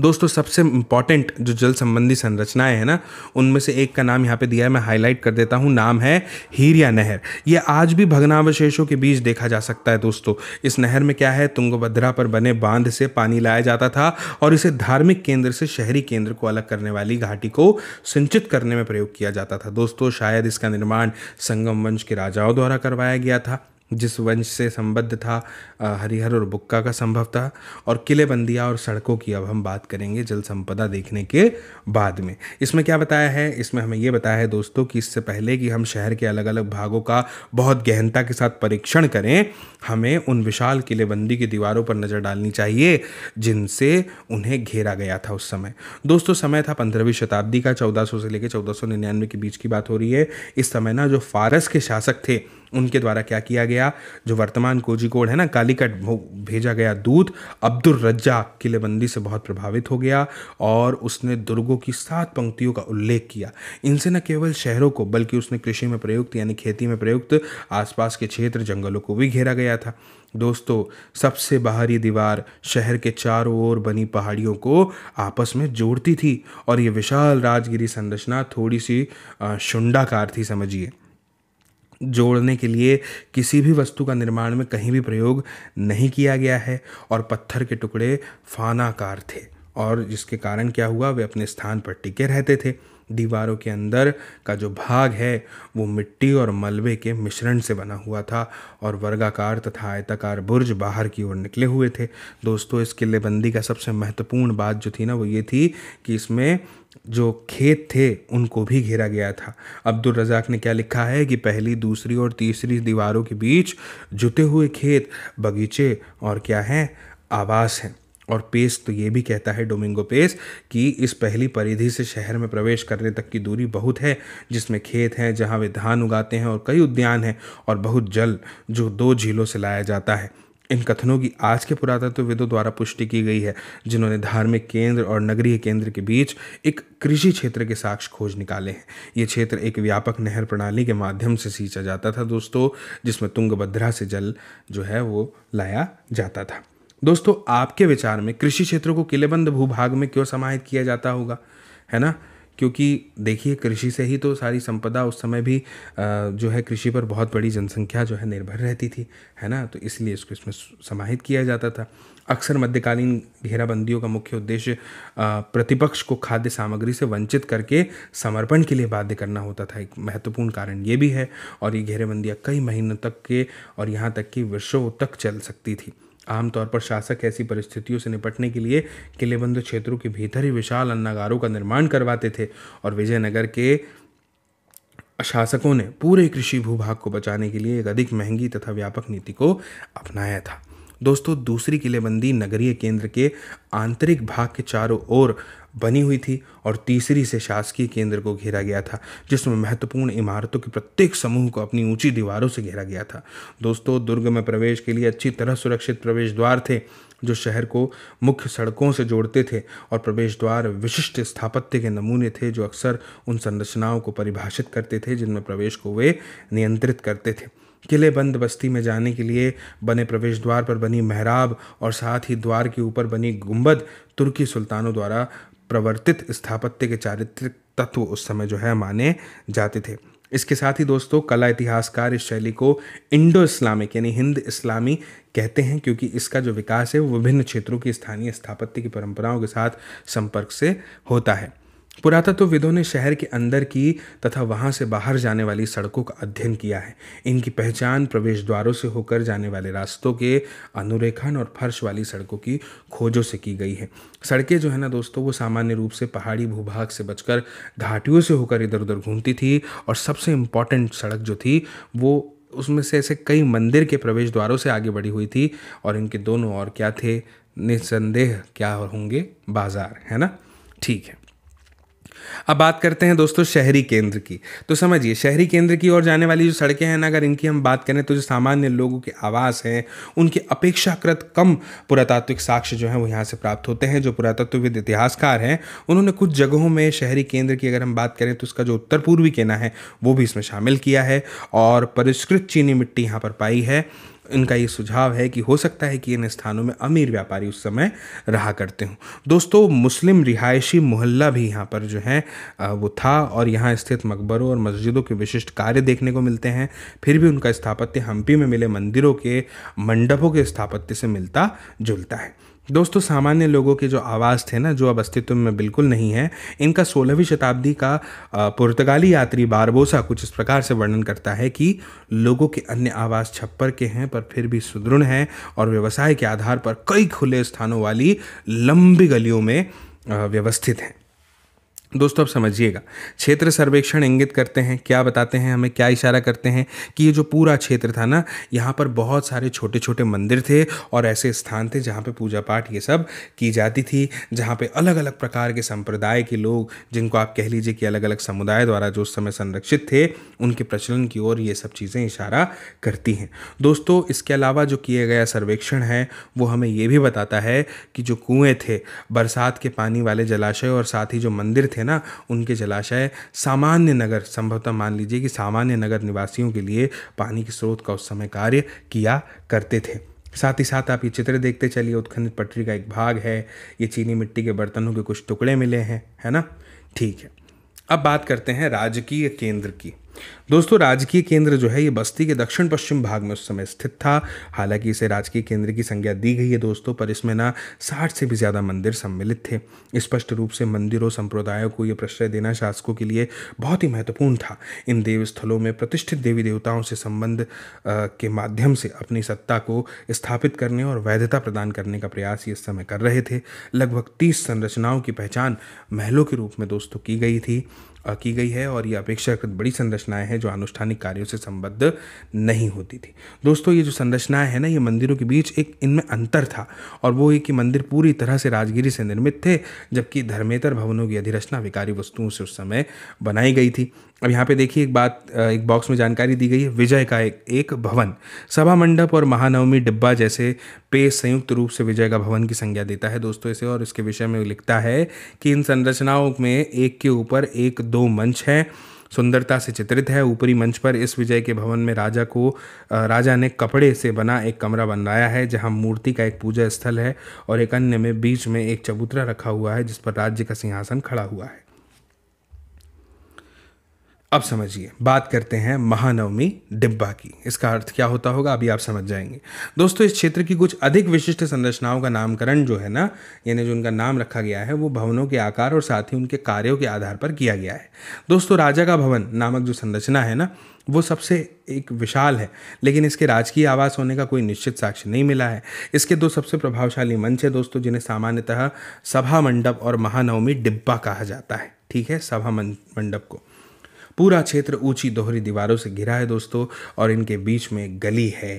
दोस्तों सबसे इम्पॉर्टेंट जो जल संबंधी संरचनाएं हैं ना उनमें से एक का नाम यहाँ पे दिया है मैं हाईलाइट कर देता हूँ नाम है हीरिया नहर ये आज भी भगनावशेषों के बीच देखा जा सकता है दोस्तों इस नहर में क्या है तुंगभद्रा पर बने बांध से पानी लाया जाता था और इसे धार्मिक केंद्र से शहरी केंद्र को अलग करने वाली घाटी को सिंचित करने में प्रयोग किया जाता था दोस्तों शायद इसका निर्माण संगम वंश के राजाओं द्वारा करवाया गया था जिस वंश से संबद्ध था हरिहर और बुक्का का संभव था और किले बंदिया और सड़कों की अब हम बात करेंगे जल संपदा देखने के बाद में इसमें क्या बताया है इसमें हमें ये बताया है दोस्तों कि इससे पहले कि हम शहर के अलग अलग भागों का बहुत गहनता के साथ परीक्षण करें हमें उन विशाल किलेबंदी की दीवारों पर नज़र डालनी चाहिए जिनसे उन्हें घेरा गया था उस समय दोस्तों समय था पंद्रहवीं शताब्दी का चौदह से लेकर चौदह के बीच की बात हो रही है इस समय ना जो फारस के शासक थे उनके द्वारा क्या किया गया गया जो वर्तमान कोजिकोड है ना कालीकट भेजा गया दूत अब्दुल रज्जा किलेबंदी से बहुत प्रभावित हो गया और उसने दुर्गों की सात पंक्तियों का उल्लेख किया इनसे न केवल शहरों को बल्कि उसने कृषि में प्रयुक्त यानी खेती में प्रयुक्त आसपास के क्षेत्र जंगलों को भी घेरा गया था दोस्तों सबसे बाहरी दीवार शहर के चारों ओर बनी पहाड़ियों को आपस में जोड़ती थी और ये विशाल राजगिरी संरचना थोड़ी सी शुंडाकार थी समझिए जोड़ने के लिए किसी भी वस्तु का निर्माण में कहीं भी प्रयोग नहीं किया गया है और पत्थर के टुकड़े फानाकार थे और जिसके कारण क्या हुआ वे अपने स्थान पर टिके रहते थे दीवारों के अंदर का जो भाग है वो मिट्टी और मलबे के मिश्रण से बना हुआ था और वर्गाकार तथा आयताकार बुर्ज बाहर की ओर निकले हुए थे दोस्तों इस किलेबंदी का सबसे महत्वपूर्ण बात जो थी ना वो ये थी कि इसमें जो खेत थे उनको भी घेरा गया था अब्दुल रजाक ने क्या लिखा है कि पहली दूसरी और तीसरी दीवारों के बीच जुटे हुए खेत बगीचे और क्या हैं आवास हैं और पेस तो ये भी कहता है डोमिंगो पेस कि इस पहली परिधि से शहर में प्रवेश करने तक की दूरी बहुत है जिसमें खेत हैं जहाँ वे धान उगाते हैं और कई उद्यान हैं और बहुत जल जो दो झीलों से लाया जाता है इन कथनों की आज के पुरातत्वविदों द्वारा पुष्टि की गई है जिन्होंने धार्मिक केंद्र और नगरीय केंद्र के बीच एक कृषि क्षेत्र के साक्ष्य खोज निकाले हैं ये क्षेत्र एक व्यापक नहर प्रणाली के माध्यम से सींचा जाता था दोस्तों जिसमें तुंगभद्रा से जल जो है वो लाया जाता था दोस्तों आपके विचार में कृषि क्षेत्रों को किलेबंद भूभाग में क्यों समाहित किया जाता होगा है ना क्योंकि देखिए कृषि से ही तो सारी संपदा उस समय भी जो है कृषि पर बहुत बड़ी जनसंख्या जो है निर्भर रहती थी है ना तो इसलिए इसको इसमें समाहित किया जाता था अक्सर मध्यकालीन घेराबंदियों का मुख्य उद्देश्य प्रतिपक्ष को खाद्य सामग्री से वंचित करके समर्पण के लिए बाध्य करना होता था एक महत्वपूर्ण कारण ये भी है और ये घेराबंदियाँ कई महीनों तक के और यहाँ तक कि वर्षों तक चल सकती थी आमतौर पर शासक ऐसी परिस्थितियों से निपटने के लिए किलेबंद क्षेत्रों के भीतर ही विशाल अन्नागारों का निर्माण करवाते थे और विजयनगर के शासकों ने पूरे कृषि भूभाग को बचाने के लिए एक अधिक महंगी तथा व्यापक नीति को अपनाया था दोस्तों दूसरी किलेबंदी नगरीय केंद्र के आंतरिक भाग के चारों ओर बनी हुई थी और तीसरी से शासकीय केंद्र को घेरा गया था जिसमें महत्वपूर्ण इमारतों के प्रत्येक समूह को अपनी ऊंची दीवारों से घेरा गया था दोस्तों दुर्ग में प्रवेश के लिए अच्छी तरह सुरक्षित प्रवेश द्वार थे जो शहर को मुख्य सड़कों से जोड़ते थे और प्रवेश द्वार विशिष्ट स्थापत्य के नमूने थे जो अक्सर उन संरचनाओं को परिभाषित करते थे जिनमें प्रवेश को वे नियंत्रित करते थे किले बंद बस्ती में जाने के लिए बने प्रवेश द्वार पर बनी मेहराब और साथ ही द्वार के ऊपर बनी गुंबद तुर्की सुल्तानों द्वारा प्रवर्तित स्थापत्य के चारित्रिक तत्व उस समय जो है माने जाते थे इसके साथ ही दोस्तों कला इतिहासकार इस शैली को इंडो इस्लामिक यानी हिंद इस्लामी कहते हैं क्योंकि इसका जो विकास है वो विभिन्न क्षेत्रों की स्थानीय स्थापत्य की परंपराओं के साथ संपर्क से होता है पुरातत्वविदों ने शहर के अंदर की तथा वहाँ से बाहर जाने वाली सड़कों का अध्ययन किया है इनकी पहचान प्रवेश द्वारों से होकर जाने वाले रास्तों के अनुरेखण और फर्श वाली सड़कों की खोजों से की गई है सड़कें जो है ना दोस्तों वो सामान्य रूप से पहाड़ी भूभाग से बचकर घाटियों से होकर इधर उधर घूमती थी और सबसे इम्पॉर्टेंट सड़क जो थी वो उसमें से ऐसे कई मंदिर के प्रवेश द्वारों से आगे बढ़ी हुई थी और इनके दोनों और क्या थे निसंदेह क्या होंगे बाजार है ना ठीक है अब बात करते हैं दोस्तों शहरी केंद्र की तो समझिए शहरी केंद्र की ओर जाने वाली जो सड़कें हैं ना अगर इनकी हम बात करें तो जो सामान्य लोगों के आवास हैं उनके अपेक्षाकृत कम पुरातात्विक साक्ष्य जो हैं वो यहाँ से प्राप्त होते हैं जो पुरातत्वविद इतिहासकार हैं उन्होंने कुछ जगहों में शहरी केंद्र की अगर हम बात करें तो उसका जो उत्तर पूर्वी केना है वो भी इसमें शामिल किया है और परिष्कृत चीनी मिट्टी यहाँ पर पाई है इनका ये सुझाव है कि हो सकता है कि इन स्थानों में अमीर व्यापारी उस समय रहा करते हों दोस्तों मुस्लिम रिहायशी मोहल्ला भी यहाँ पर जो है वो था और यहाँ स्थित मकबरों और मस्जिदों के विशिष्ट कार्य देखने को मिलते हैं फिर भी उनका स्थापत्य हम्पी में मिले मंदिरों के मंडपों के स्थापत्य से मिलता जुलता है दोस्तों सामान्य लोगों के जो आवाज़ थे ना जो अब अस्तित्व में बिल्कुल नहीं है इनका सोलहवीं शताब्दी का पुर्तगाली यात्री बारबोसा कुछ इस प्रकार से वर्णन करता है कि लोगों के अन्य आवाज़ छप्पर के हैं पर फिर भी सुदृढ़ हैं और व्यवसाय के आधार पर कई खुले स्थानों वाली लंबी गलियों में व्यवस्थित हैं दोस्तों आप समझिएगा क्षेत्र सर्वेक्षण इंगित करते हैं क्या बताते हैं हमें क्या इशारा करते हैं कि ये जो पूरा क्षेत्र था ना यहाँ पर बहुत सारे छोटे छोटे मंदिर थे और ऐसे स्थान थे जहाँ पे पूजा पाठ ये सब की जाती थी जहाँ पे अलग अलग प्रकार के संप्रदाय के लोग जिनको आप कह लीजिए कि अलग अलग समुदाय द्वारा जो उस समय संरक्षित थे उनके प्रचलन की ओर ये सब चीज़ें इशारा करती हैं दोस्तों इसके अलावा जो किया गया सर्वेक्षण है वो हमें ये भी बताता है कि जो कुएँ थे बरसात के पानी वाले जलाशय और साथ ही जो मंदिर थे थे ना उनके जलाशय सामान्य नगर संभवतः मान लीजिए कि सामान्य नगर निवासियों के लिए पानी के स्रोत का उस समय कार्य किया करते थे साथ ही साथ आप ये चित्र देखते चलिए उत्खनित पटरी का एक भाग है ये चीनी मिट्टी के बर्तनों के कुछ टुकड़े मिले हैं है ना ठीक है अब बात करते हैं राजकीय केंद्र की दोस्तों राजकीय केंद्र जो है ये बस्ती के दक्षिण पश्चिम भाग में उस समय स्थित था हालांकि इसे राजकीय केंद्र की संज्ञा दी गई है दोस्तों पर इसमें ना साठ से भी ज़्यादा मंदिर सम्मिलित थे स्पष्ट रूप से मंदिरों संप्रदायों को ये प्रश्रय देना शासकों के लिए बहुत ही महत्वपूर्ण था इन देवस्थलों में प्रतिष्ठित देवी देवताओं से संबंध के माध्यम से अपनी सत्ता को स्थापित करने और वैधता प्रदान करने का प्रयास ये इस समय कर रहे थे लगभग तीस संरचनाओं की पहचान महलों के रूप में दोस्तों की गई थी की गई है और ये अपेक्षाकृत बड़ी संरचनाएं हैं जो आनुष्ठानिक कार्यों से संबद्ध नहीं होती थी दोस्तों ये जो संरचनाएं हैं ना ये मंदिरों के बीच एक इनमें अंतर था और वो ये कि मंदिर पूरी तरह से राजगिरी से निर्मित थे जबकि धर्मेतर भवनों की अधिरचना विकारी वस्तुओं से उस समय बनाई गई थी अब यहाँ पे देखिए एक बात एक बॉक्स में जानकारी दी गई है विजय का एक एक भवन सभा मंडप और महानवमी डिब्बा जैसे पेय संयुक्त रूप से विजय का भवन की संज्ञा देता है दोस्तों इसे और इसके विषय में लिखता है कि इन संरचनाओं में एक के ऊपर एक दो मंच हैं सुंदरता से चित्रित है ऊपरी मंच पर इस विजय के भवन में राजा को राजा ने कपड़े से बना एक कमरा बनवाया है जहां मूर्ति का एक पूजा स्थल है और एक अन्य में बीच में एक चबूतरा रखा हुआ है जिस पर राज्य का सिंहासन खड़ा हुआ है अब समझिए बात करते हैं महानवमी डिब्बा की इसका अर्थ क्या होता होगा अभी आप समझ जाएंगे दोस्तों इस क्षेत्र की कुछ अधिक विशिष्ट संरचनाओं का नामकरण जो है ना यानी जो उनका नाम रखा गया है वो भवनों के आकार और साथ ही उनके कार्यों के आधार पर किया गया है दोस्तों राजा का भवन नामक जो संरचना है ना वो सबसे एक विशाल है लेकिन इसके राजकीय आवास होने का कोई निश्चित साक्ष्य नहीं मिला है इसके दो सबसे प्रभावशाली मंच है दोस्तों जिन्हें सामान्यतः सभा मंडप और महानवमी डिब्बा कहा जाता है ठीक है सभा मंडप को पूरा क्षेत्र ऊंची दोहरी दीवारों से घिरा है दोस्तों और इनके बीच में गली है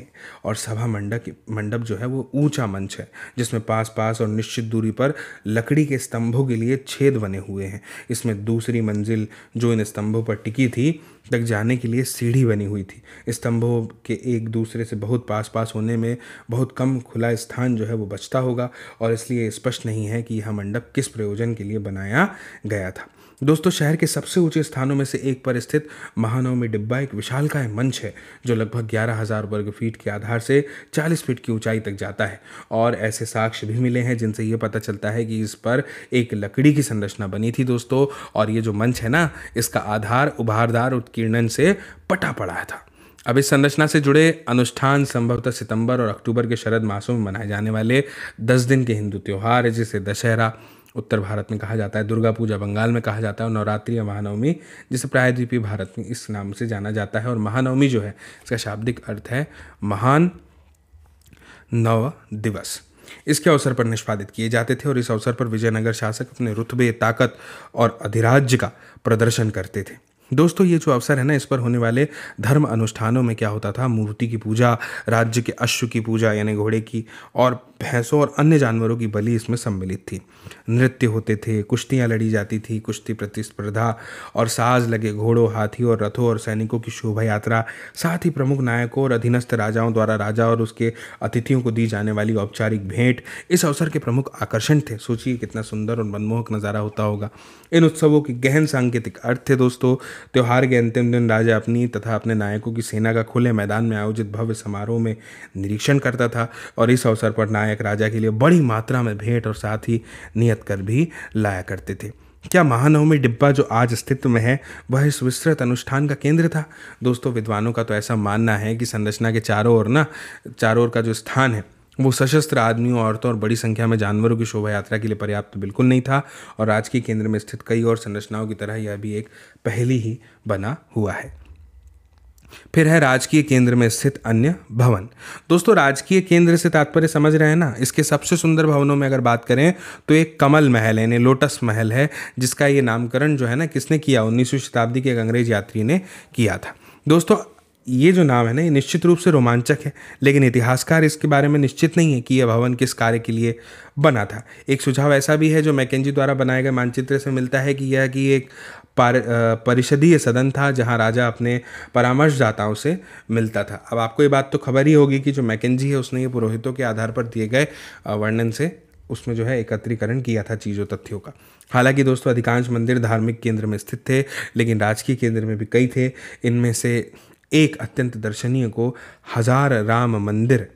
और सभा मंडप मंडप जो है वो ऊंचा मंच है जिसमें पास पास और निश्चित दूरी पर लकड़ी के स्तंभों के लिए छेद बने हुए हैं इसमें दूसरी मंजिल जो इन स्तंभों पर टिकी थी तक जाने के लिए सीढ़ी बनी हुई थी स्तंभों के एक दूसरे से बहुत पास पास होने में बहुत कम खुला स्थान जो है वो बचता होगा और इसलिए स्पष्ट नहीं है कि यह मंडप किस प्रयोजन के लिए बनाया गया था दोस्तों शहर के सबसे ऊंचे स्थानों में से एक पर स्थित महानवमी डिब्बा एक विशालकाय मंच है जो लगभग ग्यारह हजार वर्ग फीट के आधार से 40 फीट की ऊंचाई तक जाता है और ऐसे साक्ष्य भी मिले हैं जिनसे ये पता चलता है कि इस पर एक लकड़ी की संरचना बनी थी दोस्तों और ये जो मंच है ना इसका आधार उभारदार उत्कीर्णन से पटा पड़ा था अब इस संरचना से जुड़े अनुष्ठान संभवतः सितंबर और अक्टूबर के शरद मासों में मनाए जाने वाले दस दिन के हिंदू त्यौहार जैसे जिसे दशहरा उत्तर भारत में कहा जाता है दुर्गा पूजा बंगाल में कहा जाता है और नवरात्रि या महानवमी जिसे प्रायद्वीपीय भारत में इस नाम से जाना जाता है और महानवमी जो है इसका शाब्दिक अर्थ है महान नव दिवस इसके अवसर पर निष्पादित किए जाते थे और इस अवसर पर विजयनगर शासक अपने रुतबे ताकत और अधिराज्य का प्रदर्शन करते थे दोस्तों ये जो अवसर है ना इस पर होने वाले धर्म अनुष्ठानों में क्या होता था मूर्ति की पूजा राज्य के अश्व की पूजा यानी घोड़े की और भैंसों और अन्य जानवरों की बलि इसमें सम्मिलित थी नृत्य होते थे कुश्तियाँ लड़ी जाती थी कुश्ती प्रतिस्पर्धा और साज लगे घोड़ों हाथी और रथों और सैनिकों की शोभा यात्रा साथ ही प्रमुख नायकों और अधीनस्थ राजाओं द्वारा राजा और उसके अतिथियों को दी जाने वाली औपचारिक भेंट इस अवसर के प्रमुख आकर्षण थे सोचिए कितना सुंदर और मनमोहक नज़ारा होता होगा इन उत्सवों के गहन सांकेतिक अर्थ थे दोस्तों त्यौहार के अंतिम दिन राजा अपनी तथा अपने नायकों की सेना का खुले मैदान में आयोजित भव्य समारोह में निरीक्षण करता था और इस अवसर पर नायक नायक राजा के लिए बड़ी मात्रा में भेंट और साथ ही नियत कर भी लाया करते थे क्या महानवमी डिब्बा जो आज अस्तित्व में है वह इस विस्तृत अनुष्ठान का केंद्र था दोस्तों विद्वानों का तो ऐसा मानना है कि संरचना के चारों ओर ना चारों ओर का जो स्थान है वो सशस्त्र आदमियों औरतों और बड़ी संख्या में जानवरों की शोभा यात्रा के लिए पर्याप्त तो बिल्कुल नहीं था और आज के केंद्र में स्थित कई और संरचनाओं की तरह यह भी एक पहली ही बना हुआ है फिर है राजकीय केंद्र में स्थित अन्य भवन दोस्तों राजकीय केंद्र से तात्पर्य समझ रहे हैं ना इसके सबसे सुंदर भवनों में अगर बात करें तो एक कमल महल यानी लोटस महल है जिसका ये नामकरण जो है ना किसने किया उन्नीसवीं शताब्दी के एक अंग्रेज यात्री ने किया था दोस्तों ये जो नाम है ना ये निश्चित रूप से रोमांचक है लेकिन इतिहासकार इसके बारे में निश्चित नहीं है कि यह भवन किस कार्य के लिए बना था एक सुझाव ऐसा भी है जो मैकेजी द्वारा बनाए गए मानचित्र से मिलता है कि यह कि एक पार परिषदीय सदन था जहां राजा अपने परामर्शदाताओं से मिलता था अब आपको ये बात तो खबर ही होगी कि जो मैकेजी है उसने ये पुरोहितों के आधार पर दिए गए वर्णन से उसमें जो है एकत्रीकरण किया था चीज़ों तथ्यों का हालांकि दोस्तों अधिकांश मंदिर धार्मिक केंद्र में स्थित थे लेकिन राजकीय केंद्र में भी कई थे इनमें से एक अत्यंत दर्शनीय को हजार राम मंदिर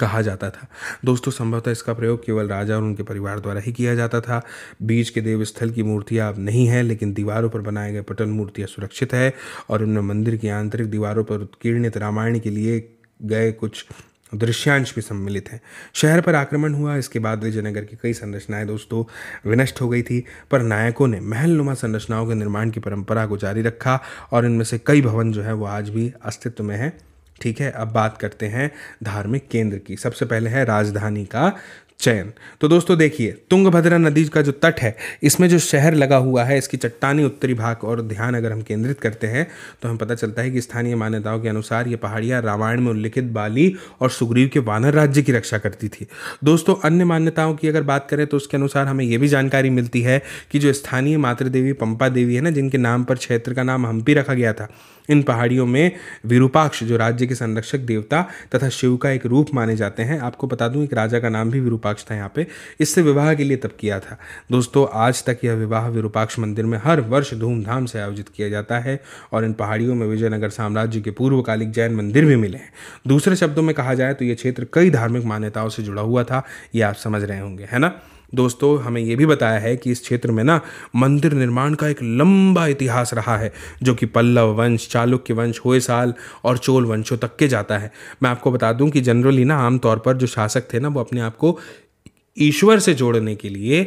कहा जाता था दोस्तों संभवतः इसका प्रयोग केवल राजा और उनके परिवार द्वारा ही किया जाता था बीच के देवस्थल की मूर्तियाँ अब नहीं हैं लेकिन दीवारों पर बनाए गए पटल मूर्तियाँ सुरक्षित है और उनमें मंदिर की आंतरिक दीवारों पर उत्कीर्णित रामायण के लिए गए कुछ दृश्यांश भी सम्मिलित हैं शहर पर आक्रमण हुआ इसके बाद विजयनगर की कई संरचनाएं दोस्तों विनष्ट हो गई थी पर नायकों ने महल नुमा संरचनाओं के निर्माण की परंपरा को जारी रखा और इनमें से कई भवन जो है वो आज भी अस्तित्व में हैं ठीक है अब बात करते हैं धार्मिक केंद्र की सबसे पहले है राजधानी का चयन तो दोस्तों देखिए तुंगभद्रा नदी का जो तट है इसमें जो शहर लगा हुआ है इसकी चट्टानी उत्तरी भाग और ध्यान अगर हम केंद्रित करते हैं तो हमें पता चलता है कि स्थानीय मान्यताओं के अनुसार ये पहाड़ियाँ रामायण में उल्लिखित बाली और सुग्रीव के वानर राज्य की रक्षा करती थी दोस्तों अन्य मान्यताओं की अगर बात करें तो उसके अनुसार हमें यह भी जानकारी मिलती है कि जो स्थानीय मातृदेवी पंपा देवी है ना जिनके नाम पर क्षेत्र का नाम हम्पी रखा गया था इन पहाड़ियों में विरूपाक्ष जो राज्य के संरक्षक देवता तथा शिव का एक रूप माने जाते हैं आपको बता दूं एक राजा का नाम भी विरूपाक्ष था यहाँ पे इससे विवाह के लिए तब किया था दोस्तों आज तक यह विवाह विरूपाक्ष मंदिर में हर वर्ष धूमधाम से आयोजित किया जाता है और इन पहाड़ियों में विजयनगर साम्राज्य के पूर्वकालिक जैन मंदिर भी मिले हैं दूसरे शब्दों में कहा जाए तो ये क्षेत्र कई धार्मिक मान्यताओं से जुड़ा हुआ था ये आप समझ रहे होंगे है ना दोस्तों हमें यह भी बताया है कि इस क्षेत्र में ना मंदिर निर्माण का एक लंबा इतिहास रहा है जो कि पल्लव वंश चालुक्य वंश साल और चोल वंशों तक के जाता है मैं आपको बता दूं कि जनरली ना आमतौर पर जो शासक थे ना वो अपने आप को ईश्वर से जोड़ने के लिए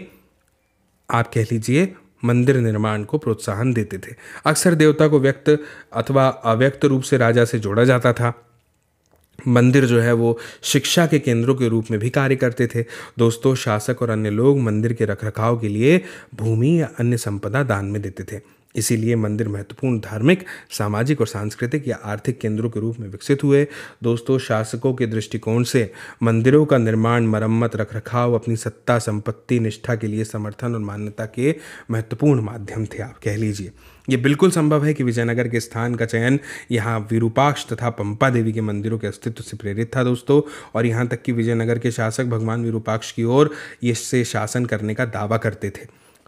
आप कह लीजिए मंदिर निर्माण को प्रोत्साहन देते थे अक्सर देवता को व्यक्त अथवा अव्यक्त रूप से राजा से जोड़ा जाता था मंदिर जो है वो शिक्षा के केंद्रों के रूप में भी कार्य करते थे दोस्तों शासक और अन्य लोग मंदिर के रखरखाव के लिए भूमि या अन्य संपदा दान में देते थे इसीलिए मंदिर महत्वपूर्ण धार्मिक सामाजिक और सांस्कृतिक या आर्थिक केंद्रों के रूप में विकसित हुए दोस्तों शासकों के दृष्टिकोण से मंदिरों का निर्माण मरम्मत रखरखाव अपनी सत्ता संपत्ति निष्ठा के लिए समर्थन और मान्यता के महत्वपूर्ण माध्यम थे आप कह लीजिए ये बिल्कुल संभव है कि विजयनगर के स्थान का चयन यहाँ विरूपाक्ष तथा पंपा देवी के मंदिरों के अस्तित्व से प्रेरित था दोस्तों और यहाँ तक कि विजयनगर के शासक भगवान विरूपाक्ष की ओर इससे शासन करने का दावा करते थे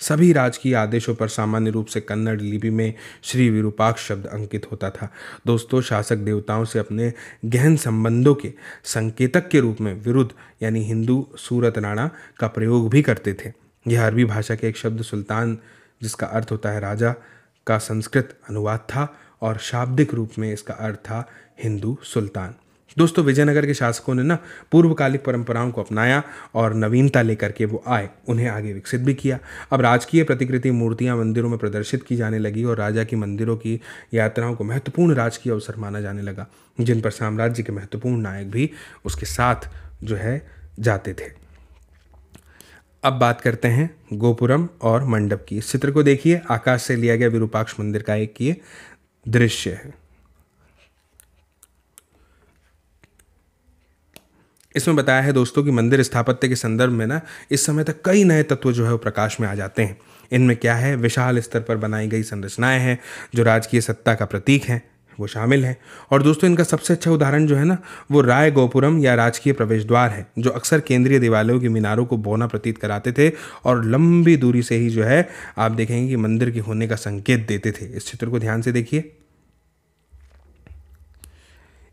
सभी राजकीय आदेशों पर सामान्य रूप से कन्नड़ लिपि में श्री विरूपाक्ष शब्द अंकित होता था दोस्तों शासक देवताओं से अपने गहन संबंधों के संकेतक के रूप में विरुद्ध यानी हिंदू सूरत राणा का प्रयोग भी करते थे यह अरबी भाषा के एक शब्द सुल्तान जिसका अर्थ होता है राजा का संस्कृत अनुवाद था और शाब्दिक रूप में इसका अर्थ था हिंदू सुल्तान दोस्तों विजयनगर के शासकों ने ना पूर्वकालिक परंपराओं को अपनाया और नवीनता लेकर के वो आए उन्हें आगे विकसित भी किया अब राजकीय प्रतिकृति मूर्तियां मंदिरों में प्रदर्शित की जाने लगी और राजा की मंदिरों की यात्राओं को महत्वपूर्ण राजकीय अवसर माना जाने लगा जिन पर साम्राज्य के महत्वपूर्ण नायक भी उसके साथ जो है जाते थे अब बात करते हैं गोपुरम और मंडप की इस चित्र को देखिए आकाश से लिया गया विरूपाक्ष मंदिर का एक ये दृश्य है इसमें बताया है दोस्तों कि मंदिर स्थापत्य के संदर्भ में ना इस समय तक कई नए तत्व जो है वो प्रकाश में आ जाते हैं इनमें क्या है विशाल स्तर पर बनाई गई संरचनाएं हैं जो राजकीय सत्ता का प्रतीक हैं वो शामिल हैं और दोस्तों इनका सबसे अच्छा उदाहरण जो है ना वो राय गोपुरम या राजकीय प्रवेश द्वार है जो अक्सर केंद्रीय देवालयों की मीनारों को बोना प्रतीत कराते थे और लंबी दूरी से ही जो है आप देखेंगे कि मंदिर के होने का संकेत देते थे इस चित्र को ध्यान से देखिए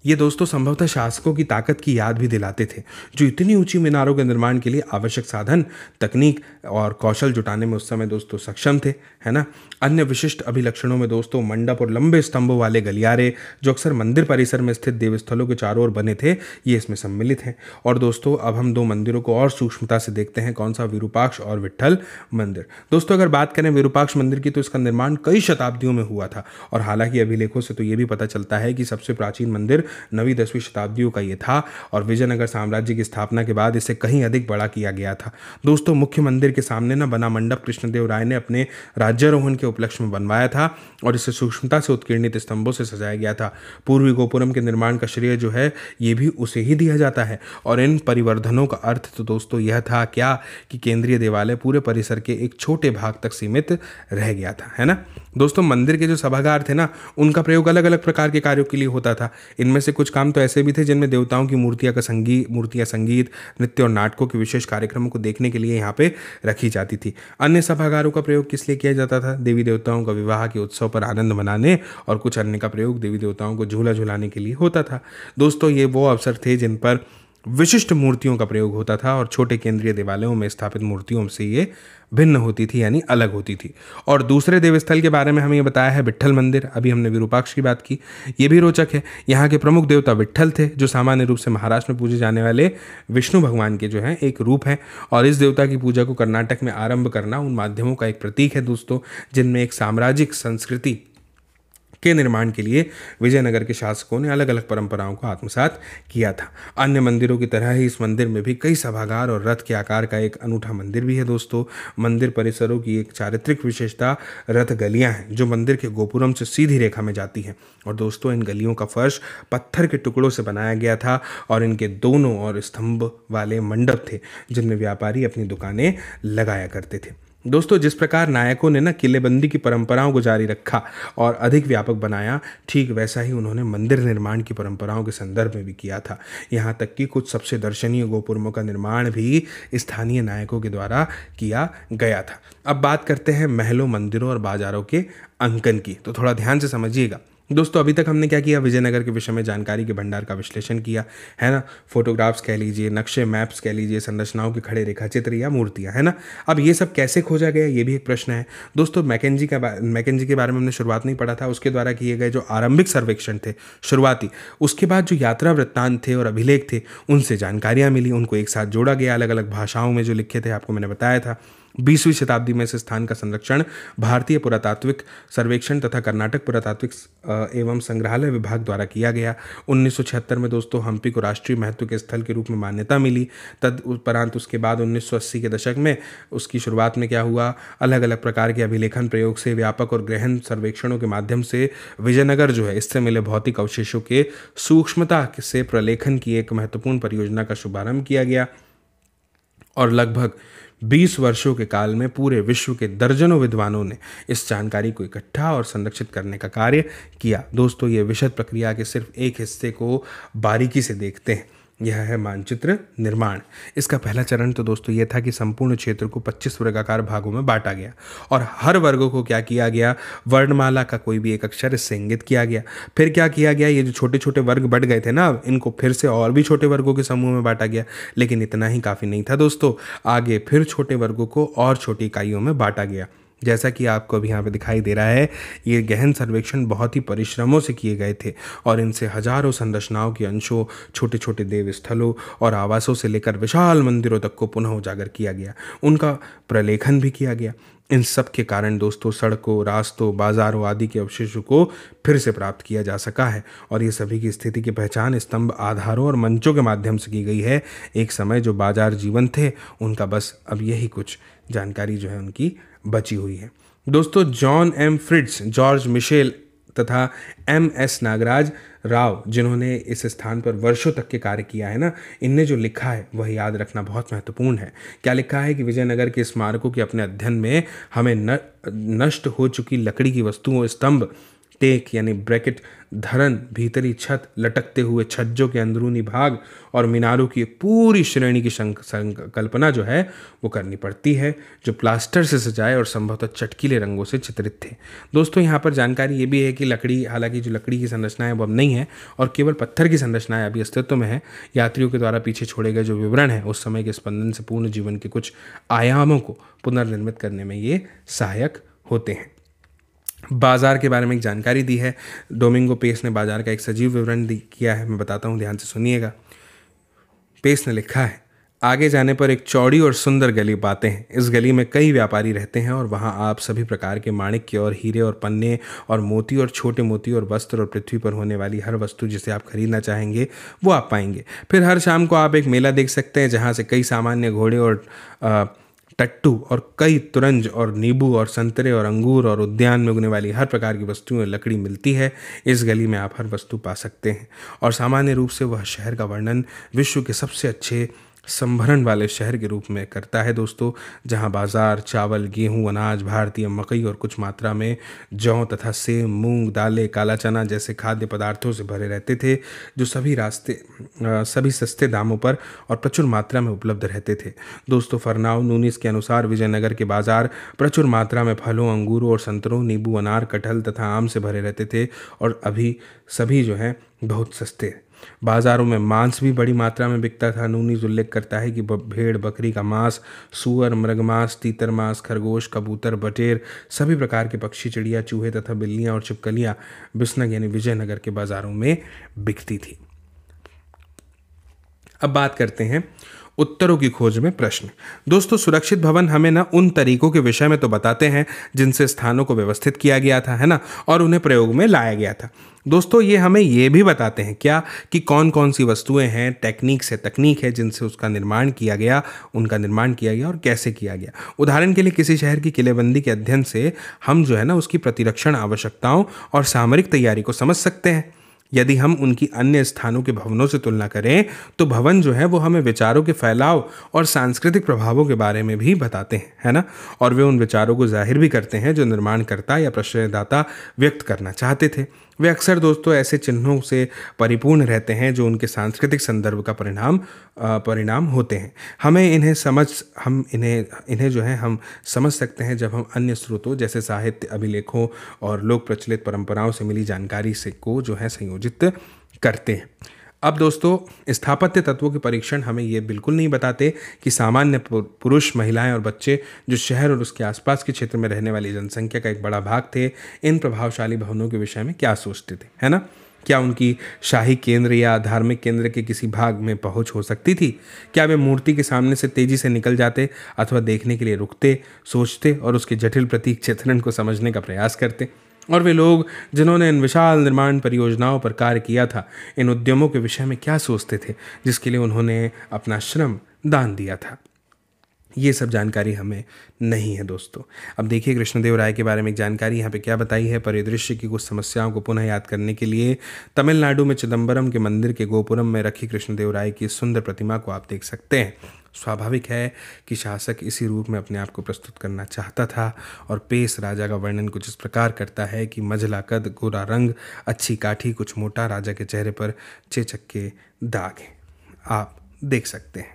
ये दोस्तों संभवतः शासकों की ताकत की याद भी दिलाते थे जो इतनी ऊंची मीनारों के निर्माण के लिए आवश्यक साधन तकनीक और कौशल जुटाने में उस समय दोस्तों सक्षम थे है ना अन्य विशिष्ट अभिलक्षणों में दोस्तों मंडप और लंबे स्तंभों वाले गलियारे जो अक्सर मंदिर परिसर में स्थित देवस्थलों के चारों ओर बने थे ये इसमें सम्मिलित हैं और दोस्तों अब हम दो मंदिरों को और सूक्ष्मता से देखते हैं कौन सा विरूपाक्ष और विट्ठल मंदिर दोस्तों अगर बात करें विरूपाक्ष मंदिर की तो इसका निर्माण कई शताब्दियों में हुआ था और हालांकि अभिलेखों से तो ये भी पता चलता है कि सबसे प्राचीन मंदिर नवी दसवीं शताब्दियों का ये था और विजयनगर साम्राज्य की स्थापना के बाद इसे कहीं अधिक बड़ा किया गया था दोस्तों मुख्य मंदिर के सामने ना बना मंडप कृष्णदेव राय ने अपने राज्यारोहण के उपलक्ष्य में बनवाया था और इसे सूक्ष्मता से उत्कीर्णित स्तंभों से सजाया गया था पूर्वी गोपुरम के निर्माण का श्रेय जो है ये भी उसे ही दिया जाता है और इन परिवर्धनों का अर्थ तो दोस्तों यह था क्या कि केंद्रीय देवालय पूरे परिसर के एक छोटे भाग तक सीमित रह गया था है ना दोस्तों मंदिर के जो सभागार थे ना उनका प्रयोग अलग अलग प्रकार के कार्यों के लिए होता था इनमें से कुछ काम तो ऐसे भी थे जिनमें देवताओं की मूर्तियाँ का संगीत मूर्तियाँ संगीत नृत्य और नाटकों के विशेष कार्यक्रमों को देखने के लिए यहाँ पे रखी जाती थी अन्य सभागारों का प्रयोग किस लिए किया जाता था देवी देवताओं का विवाह के उत्सव पर आनंद मनाने और कुछ अन्य का प्रयोग देवी देवताओं को झूला झुलाने के लिए होता था दोस्तों ये वो अवसर थे जिन पर विशिष्ट मूर्तियों का प्रयोग होता था और छोटे केंद्रीय देवालयों में स्थापित मूर्तियों से ये भिन्न होती थी यानी अलग होती थी और दूसरे देवस्थल के बारे में हमें ये बताया है विट्ठल मंदिर अभी हमने विरूपाक्ष की बात की ये भी रोचक है यहाँ के प्रमुख देवता विट्ठल थे जो सामान्य रूप से महाराष्ट्र में पूजे जाने वाले विष्णु भगवान के जो हैं एक रूप हैं और इस देवता की पूजा को कर्नाटक में आरंभ करना उन माध्यमों का एक प्रतीक है दोस्तों जिनमें एक साम्राज्यिक संस्कृति के निर्माण के लिए विजयनगर के शासकों ने अलग अलग परंपराओं को आत्मसात किया था अन्य मंदिरों की तरह ही इस मंदिर में भी कई सभागार और रथ के आकार का एक अनूठा मंदिर भी है दोस्तों मंदिर परिसरों की एक चारित्रिक विशेषता रथ गलियां हैं जो मंदिर के गोपुरम से सीधी रेखा में जाती हैं और दोस्तों इन गलियों का फर्श पत्थर के टुकड़ों से बनाया गया था और इनके दोनों और स्तंभ वाले मंडप थे जिनमें व्यापारी अपनी दुकानें लगाया करते थे दोस्तों जिस प्रकार नायकों ने न किलेबंदी की परंपराओं को जारी रखा और अधिक व्यापक बनाया ठीक वैसा ही उन्होंने मंदिर निर्माण की परंपराओं के संदर्भ में भी किया था यहाँ तक कि कुछ सबसे दर्शनीय गोपुरमों का निर्माण भी स्थानीय नायकों के द्वारा किया गया था अब बात करते हैं महलों मंदिरों और बाजारों के अंकन की तो थोड़ा ध्यान से समझिएगा दोस्तों अभी तक हमने क्या किया विजयनगर के विषय में जानकारी के भंडार का विश्लेषण किया है ना फोटोग्राफ्स कह लीजिए नक्शे मैप्स कह लीजिए संरचनाओं के खड़े रेखा चित्र या मूर्तियाँ है ना अब ये सब कैसे खोजा गया ये भी एक प्रश्न है दोस्तों मैकेजी का मैकेजी के बारे में हमने शुरुआत नहीं पढ़ा था उसके द्वारा किए गए जो आरंभिक सर्वेक्षण थे शुरुआती उसके बाद जो यात्रा वृत्तांत थे और अभिलेख थे उनसे जानकारियाँ मिली उनको एक साथ जोड़ा गया अलग अलग भाषाओं में जो लिखे थे आपको मैंने बताया था बीसवीं शताब्दी में इस स्थान का संरक्षण भारतीय पुरातात्विक सर्वेक्षण तथा कर्नाटक पुरातात्विक एवं संग्रहालय विभाग द्वारा किया गया उन्नीस में दोस्तों हम्पी को राष्ट्रीय महत्व के स्थल के रूप में मान्यता मिली तद उपरांत उसके बाद उन्नीस के दशक में उसकी शुरुआत में क्या हुआ अलग अलग प्रकार के अभिलेखन प्रयोग से व्यापक और गहन सर्वेक्षणों के माध्यम से विजयनगर जो है इससे मिले भौतिक अवशेषों के सूक्ष्मता से प्रलेखन की एक महत्वपूर्ण परियोजना का शुभारंभ किया गया और लगभग बीस वर्षों के काल में पूरे विश्व के दर्जनों विद्वानों ने इस जानकारी को इकट्ठा और संरक्षित करने का कार्य किया दोस्तों ये विशद प्रक्रिया के सिर्फ एक हिस्से को बारीकी से देखते हैं यह है मानचित्र निर्माण इसका पहला चरण तो दोस्तों ये था कि संपूर्ण क्षेत्र को 25 वर्गाकार भागों में बांटा गया और हर वर्ग को क्या किया गया वर्णमाला का कोई भी एक अक्षर इससे इंगित किया गया फिर क्या किया गया ये जो छोटे छोटे वर्ग बढ़ गए थे ना इनको फिर से और भी छोटे वर्गों के समूह में बांटा गया लेकिन इतना ही काफ़ी नहीं था दोस्तों आगे फिर छोटे वर्गों को और छोटी इकाइयों में बांटा गया जैसा कि आपको अभी यहाँ पे दिखाई दे रहा है ये गहन सर्वेक्षण बहुत ही परिश्रमों से किए गए थे और इनसे हजारों संरचनाओं के अंशों छोटे छोटे देव स्थलों और आवासों से लेकर विशाल मंदिरों तक को पुनः उजागर किया गया उनका प्रलेखन भी किया गया इन सब के कारण दोस्तों सड़कों रास्तों बाजारों आदि के अवशेषों को फिर से प्राप्त किया जा सका है और ये सभी की स्थिति की पहचान स्तंभ आधारों और मंचों के माध्यम से की गई है एक समय जो बाजार जीवन थे उनका बस अब यही कुछ जानकारी जो है उनकी बची हुई है दोस्तों John M Fritz George Michell तथा एम एस नागराज राव जिन्होंने इस स्थान पर वर्षों तक के कार्य किया है ना इनने जो लिखा है वह याद रखना बहुत महत्वपूर्ण है क्या लिखा है कि विजयनगर के स्मारकों के अपने अध्ययन में हमें न, नष्ट हो चुकी लकड़ी की वस्तुओं स्तंभ टेक यानी ब्रैकेट धरन भीतरी छत लटकते हुए छज्जों के अंदरूनी भाग और मीनारों की पूरी श्रेणी की संकल्पना जो है वो करनी पड़ती है जो प्लास्टर से सजाए और संभवतः चटकीले रंगों से चित्रित थे दोस्तों यहाँ पर जानकारी ये भी है कि लकड़ी हालांकि जो लकड़ी की संरचनाएं है वो अब नहीं है और केवल पत्थर की संरचनाएं अभी अस्तित्व में है यात्रियों के द्वारा पीछे छोड़े गए जो विवरण है उस समय के स्पंदन से पूर्ण जीवन के कुछ आयामों को पुनर्निर्मित करने में ये सहायक होते हैं बाजार के बारे में एक जानकारी दी है डोमिंगो पेस ने बाजार का एक सजीव विवरण किया है मैं बताता हूँ ध्यान से सुनिएगा पेस ने लिखा है आगे जाने पर एक चौड़ी और सुंदर गली पाते हैं इस गली में कई व्यापारी रहते हैं और वहाँ आप सभी प्रकार के माणिक्य और हीरे और पन्ने और मोती और छोटे मोती और वस्त्र और पृथ्वी पर होने वाली हर वस्तु जिसे आप खरीदना चाहेंगे वो आप पाएंगे फिर हर शाम को आप एक मेला देख सकते हैं जहाँ से कई सामान्य घोड़े और आ, टट्टू और कई तुरंज और नींबू और संतरे और अंगूर और उद्यान में उगने वाली हर प्रकार की वस्तुएं और लकड़ी मिलती है इस गली में आप हर वस्तु पा सकते हैं और सामान्य रूप से वह शहर का वर्णन विश्व के सबसे अच्छे संभरण वाले शहर के रूप में करता है दोस्तों जहां बाजार चावल गेहूं अनाज भारतीय मकई और कुछ मात्रा में जौ तथा सेब मूंग दालें काला चना जैसे खाद्य पदार्थों से भरे रहते थे जो सभी रास्ते सभी सस्ते दामों पर और प्रचुर मात्रा में उपलब्ध रहते थे दोस्तों फरनाव नूनिस के अनुसार विजयनगर के बाजार प्रचुर मात्रा में फलों अंगूरों और संतरों नींबू अनार कटहल तथा आम से भरे रहते थे और अभी सभी जो हैं बहुत सस्ते बाज़ारों में मांस भी बड़ी मात्रा में बिकता था नूनीज उल्लेख करता है कि भेड़ बकरी का मांस सुअर मृग मांस तीतर मांस खरगोश कबूतर बटेर सभी प्रकार के पक्षी चिड़िया चूहे तथा बिल्लियाँ और छिपकलियाँ बिस्नग यानी विजयनगर के बाज़ारों में बिकती थी अब बात करते हैं उत्तरों की खोज में प्रश्न दोस्तों सुरक्षित भवन हमें ना उन तरीकों के विषय में तो बताते हैं जिनसे स्थानों को व्यवस्थित किया गया था है ना और उन्हें प्रयोग में लाया गया था दोस्तों ये हमें ये भी बताते हैं क्या कि कौन कौन सी वस्तुएं हैं टेक्निक से तकनीक है जिनसे उसका निर्माण किया गया उनका निर्माण किया गया और कैसे किया गया उदाहरण के लिए किसी शहर की किलेबंदी के अध्ययन से हम जो है ना उसकी प्रतिरक्षण आवश्यकताओं और सामरिक तैयारी को समझ सकते हैं यदि हम उनकी अन्य स्थानों के भवनों से तुलना करें तो भवन जो है वो हमें विचारों के फैलाव और सांस्कृतिक प्रभावों के बारे में भी बताते हैं है ना और वे उन विचारों को जाहिर भी करते हैं जो निर्माणकर्ता या प्रश्रयदाता व्यक्त करना चाहते थे वे अक्सर दोस्तों ऐसे चिन्हों से परिपूर्ण रहते हैं जो उनके सांस्कृतिक संदर्भ का परिणाम परिणाम होते हैं हमें इन्हें समझ हम इन्हें इन्हें जो है हम समझ सकते हैं जब हम अन्य स्रोतों जैसे साहित्य अभिलेखों और लोक प्रचलित परंपराओं से मिली जानकारी से को जो है संयोजित करते हैं अब दोस्तों स्थापत्य तत्वों के परीक्षण हमें ये बिल्कुल नहीं बताते कि सामान्य पुरुष महिलाएं और बच्चे जो शहर और उसके आसपास के क्षेत्र में रहने वाली जनसंख्या का एक बड़ा भाग थे इन प्रभावशाली भवनों के विषय में क्या सोचते थे है ना क्या उनकी शाही केंद्र या धार्मिक केंद्र के किसी भाग में पहुंच हो सकती थी क्या वे मूर्ति के सामने से तेजी से निकल जाते अथवा देखने के लिए रुकते सोचते और उसके जटिल प्रतीक चित्रण को समझने का प्रयास करते और वे लोग जिन्होंने इन विशाल निर्माण परियोजनाओं पर कार्य किया था इन उद्यमों के विषय में क्या सोचते थे जिसके लिए उन्होंने अपना श्रम दान दिया था ये सब जानकारी हमें नहीं है दोस्तों अब देखिए कृष्णदेव राय के बारे में एक जानकारी यहाँ पे क्या बताई है परिदृश्य की कुछ समस्याओं को पुनः याद करने के लिए तमिलनाडु में चिदम्बरम के मंदिर के गोपुरम में रखी कृष्णदेव राय की सुंदर प्रतिमा को आप देख सकते हैं स्वाभाविक है कि शासक इसी रूप में अपने आप को प्रस्तुत करना चाहता था और पेश राजा का वर्णन कुछ इस प्रकार करता है कि मझला कद गोरा रंग अच्छी काठी कुछ मोटा राजा के चेहरे पर चेचक के दाग हैं आप देख सकते हैं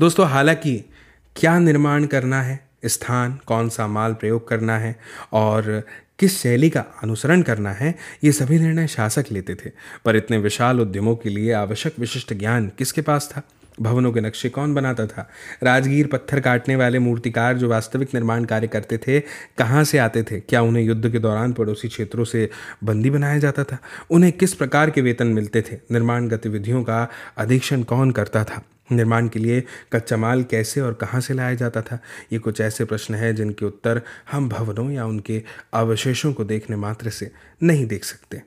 दोस्तों हालांकि क्या निर्माण करना है स्थान कौन सा माल प्रयोग करना है और किस शैली का अनुसरण करना है ये सभी निर्णय शासक लेते थे पर इतने विशाल उद्यमों के लिए आवश्यक विशिष्ट ज्ञान किसके पास था भवनों के नक्शे कौन बनाता था राजगीर पत्थर काटने वाले मूर्तिकार जो वास्तविक निर्माण कार्य करते थे कहाँ से आते थे क्या उन्हें युद्ध के दौरान पड़ोसी क्षेत्रों से बंदी बनाया जाता था उन्हें किस प्रकार के वेतन मिलते थे निर्माण गतिविधियों का अधीक्षण कौन करता था निर्माण के लिए कच्चा माल कैसे और कहाँ से लाया जाता था ये कुछ ऐसे प्रश्न हैं जिनके उत्तर हम भवनों या उनके अवशेषों को देखने मात्र से नहीं देख सकते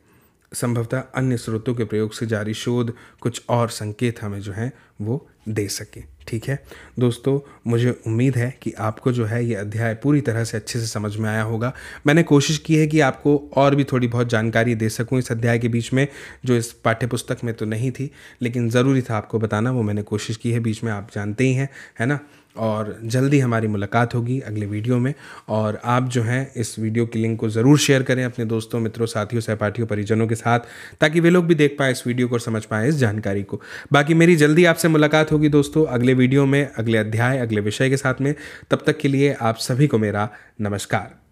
संभवतः अन्य स्रोतों के प्रयोग से जारी शोध कुछ और संकेत हमें जो हैं वो दे सके ठीक है दोस्तों मुझे उम्मीद है कि आपको जो है ये अध्याय पूरी तरह से अच्छे से समझ में आया होगा मैंने कोशिश की है कि आपको और भी थोड़ी बहुत जानकारी दे सकूं इस अध्याय के बीच में जो इस पाठ्यपुस्तक में तो नहीं थी लेकिन ज़रूरी था आपको बताना वो मैंने कोशिश की है बीच में आप जानते ही हैं है ना और जल्दी हमारी मुलाकात होगी अगले वीडियो में और आप जो हैं इस वीडियो की लिंक को ज़रूर शेयर करें अपने दोस्तों मित्रों साथियों सहपाठियों परिजनों के साथ ताकि वे लोग भी देख पाएँ इस वीडियो को और समझ पाएँ इस जानकारी को बाकी मेरी जल्दी आपसे मुलाकात होगी दोस्तों अगले वीडियो में अगले अध्याय अगले विषय के साथ में तब तक के लिए आप सभी को मेरा नमस्कार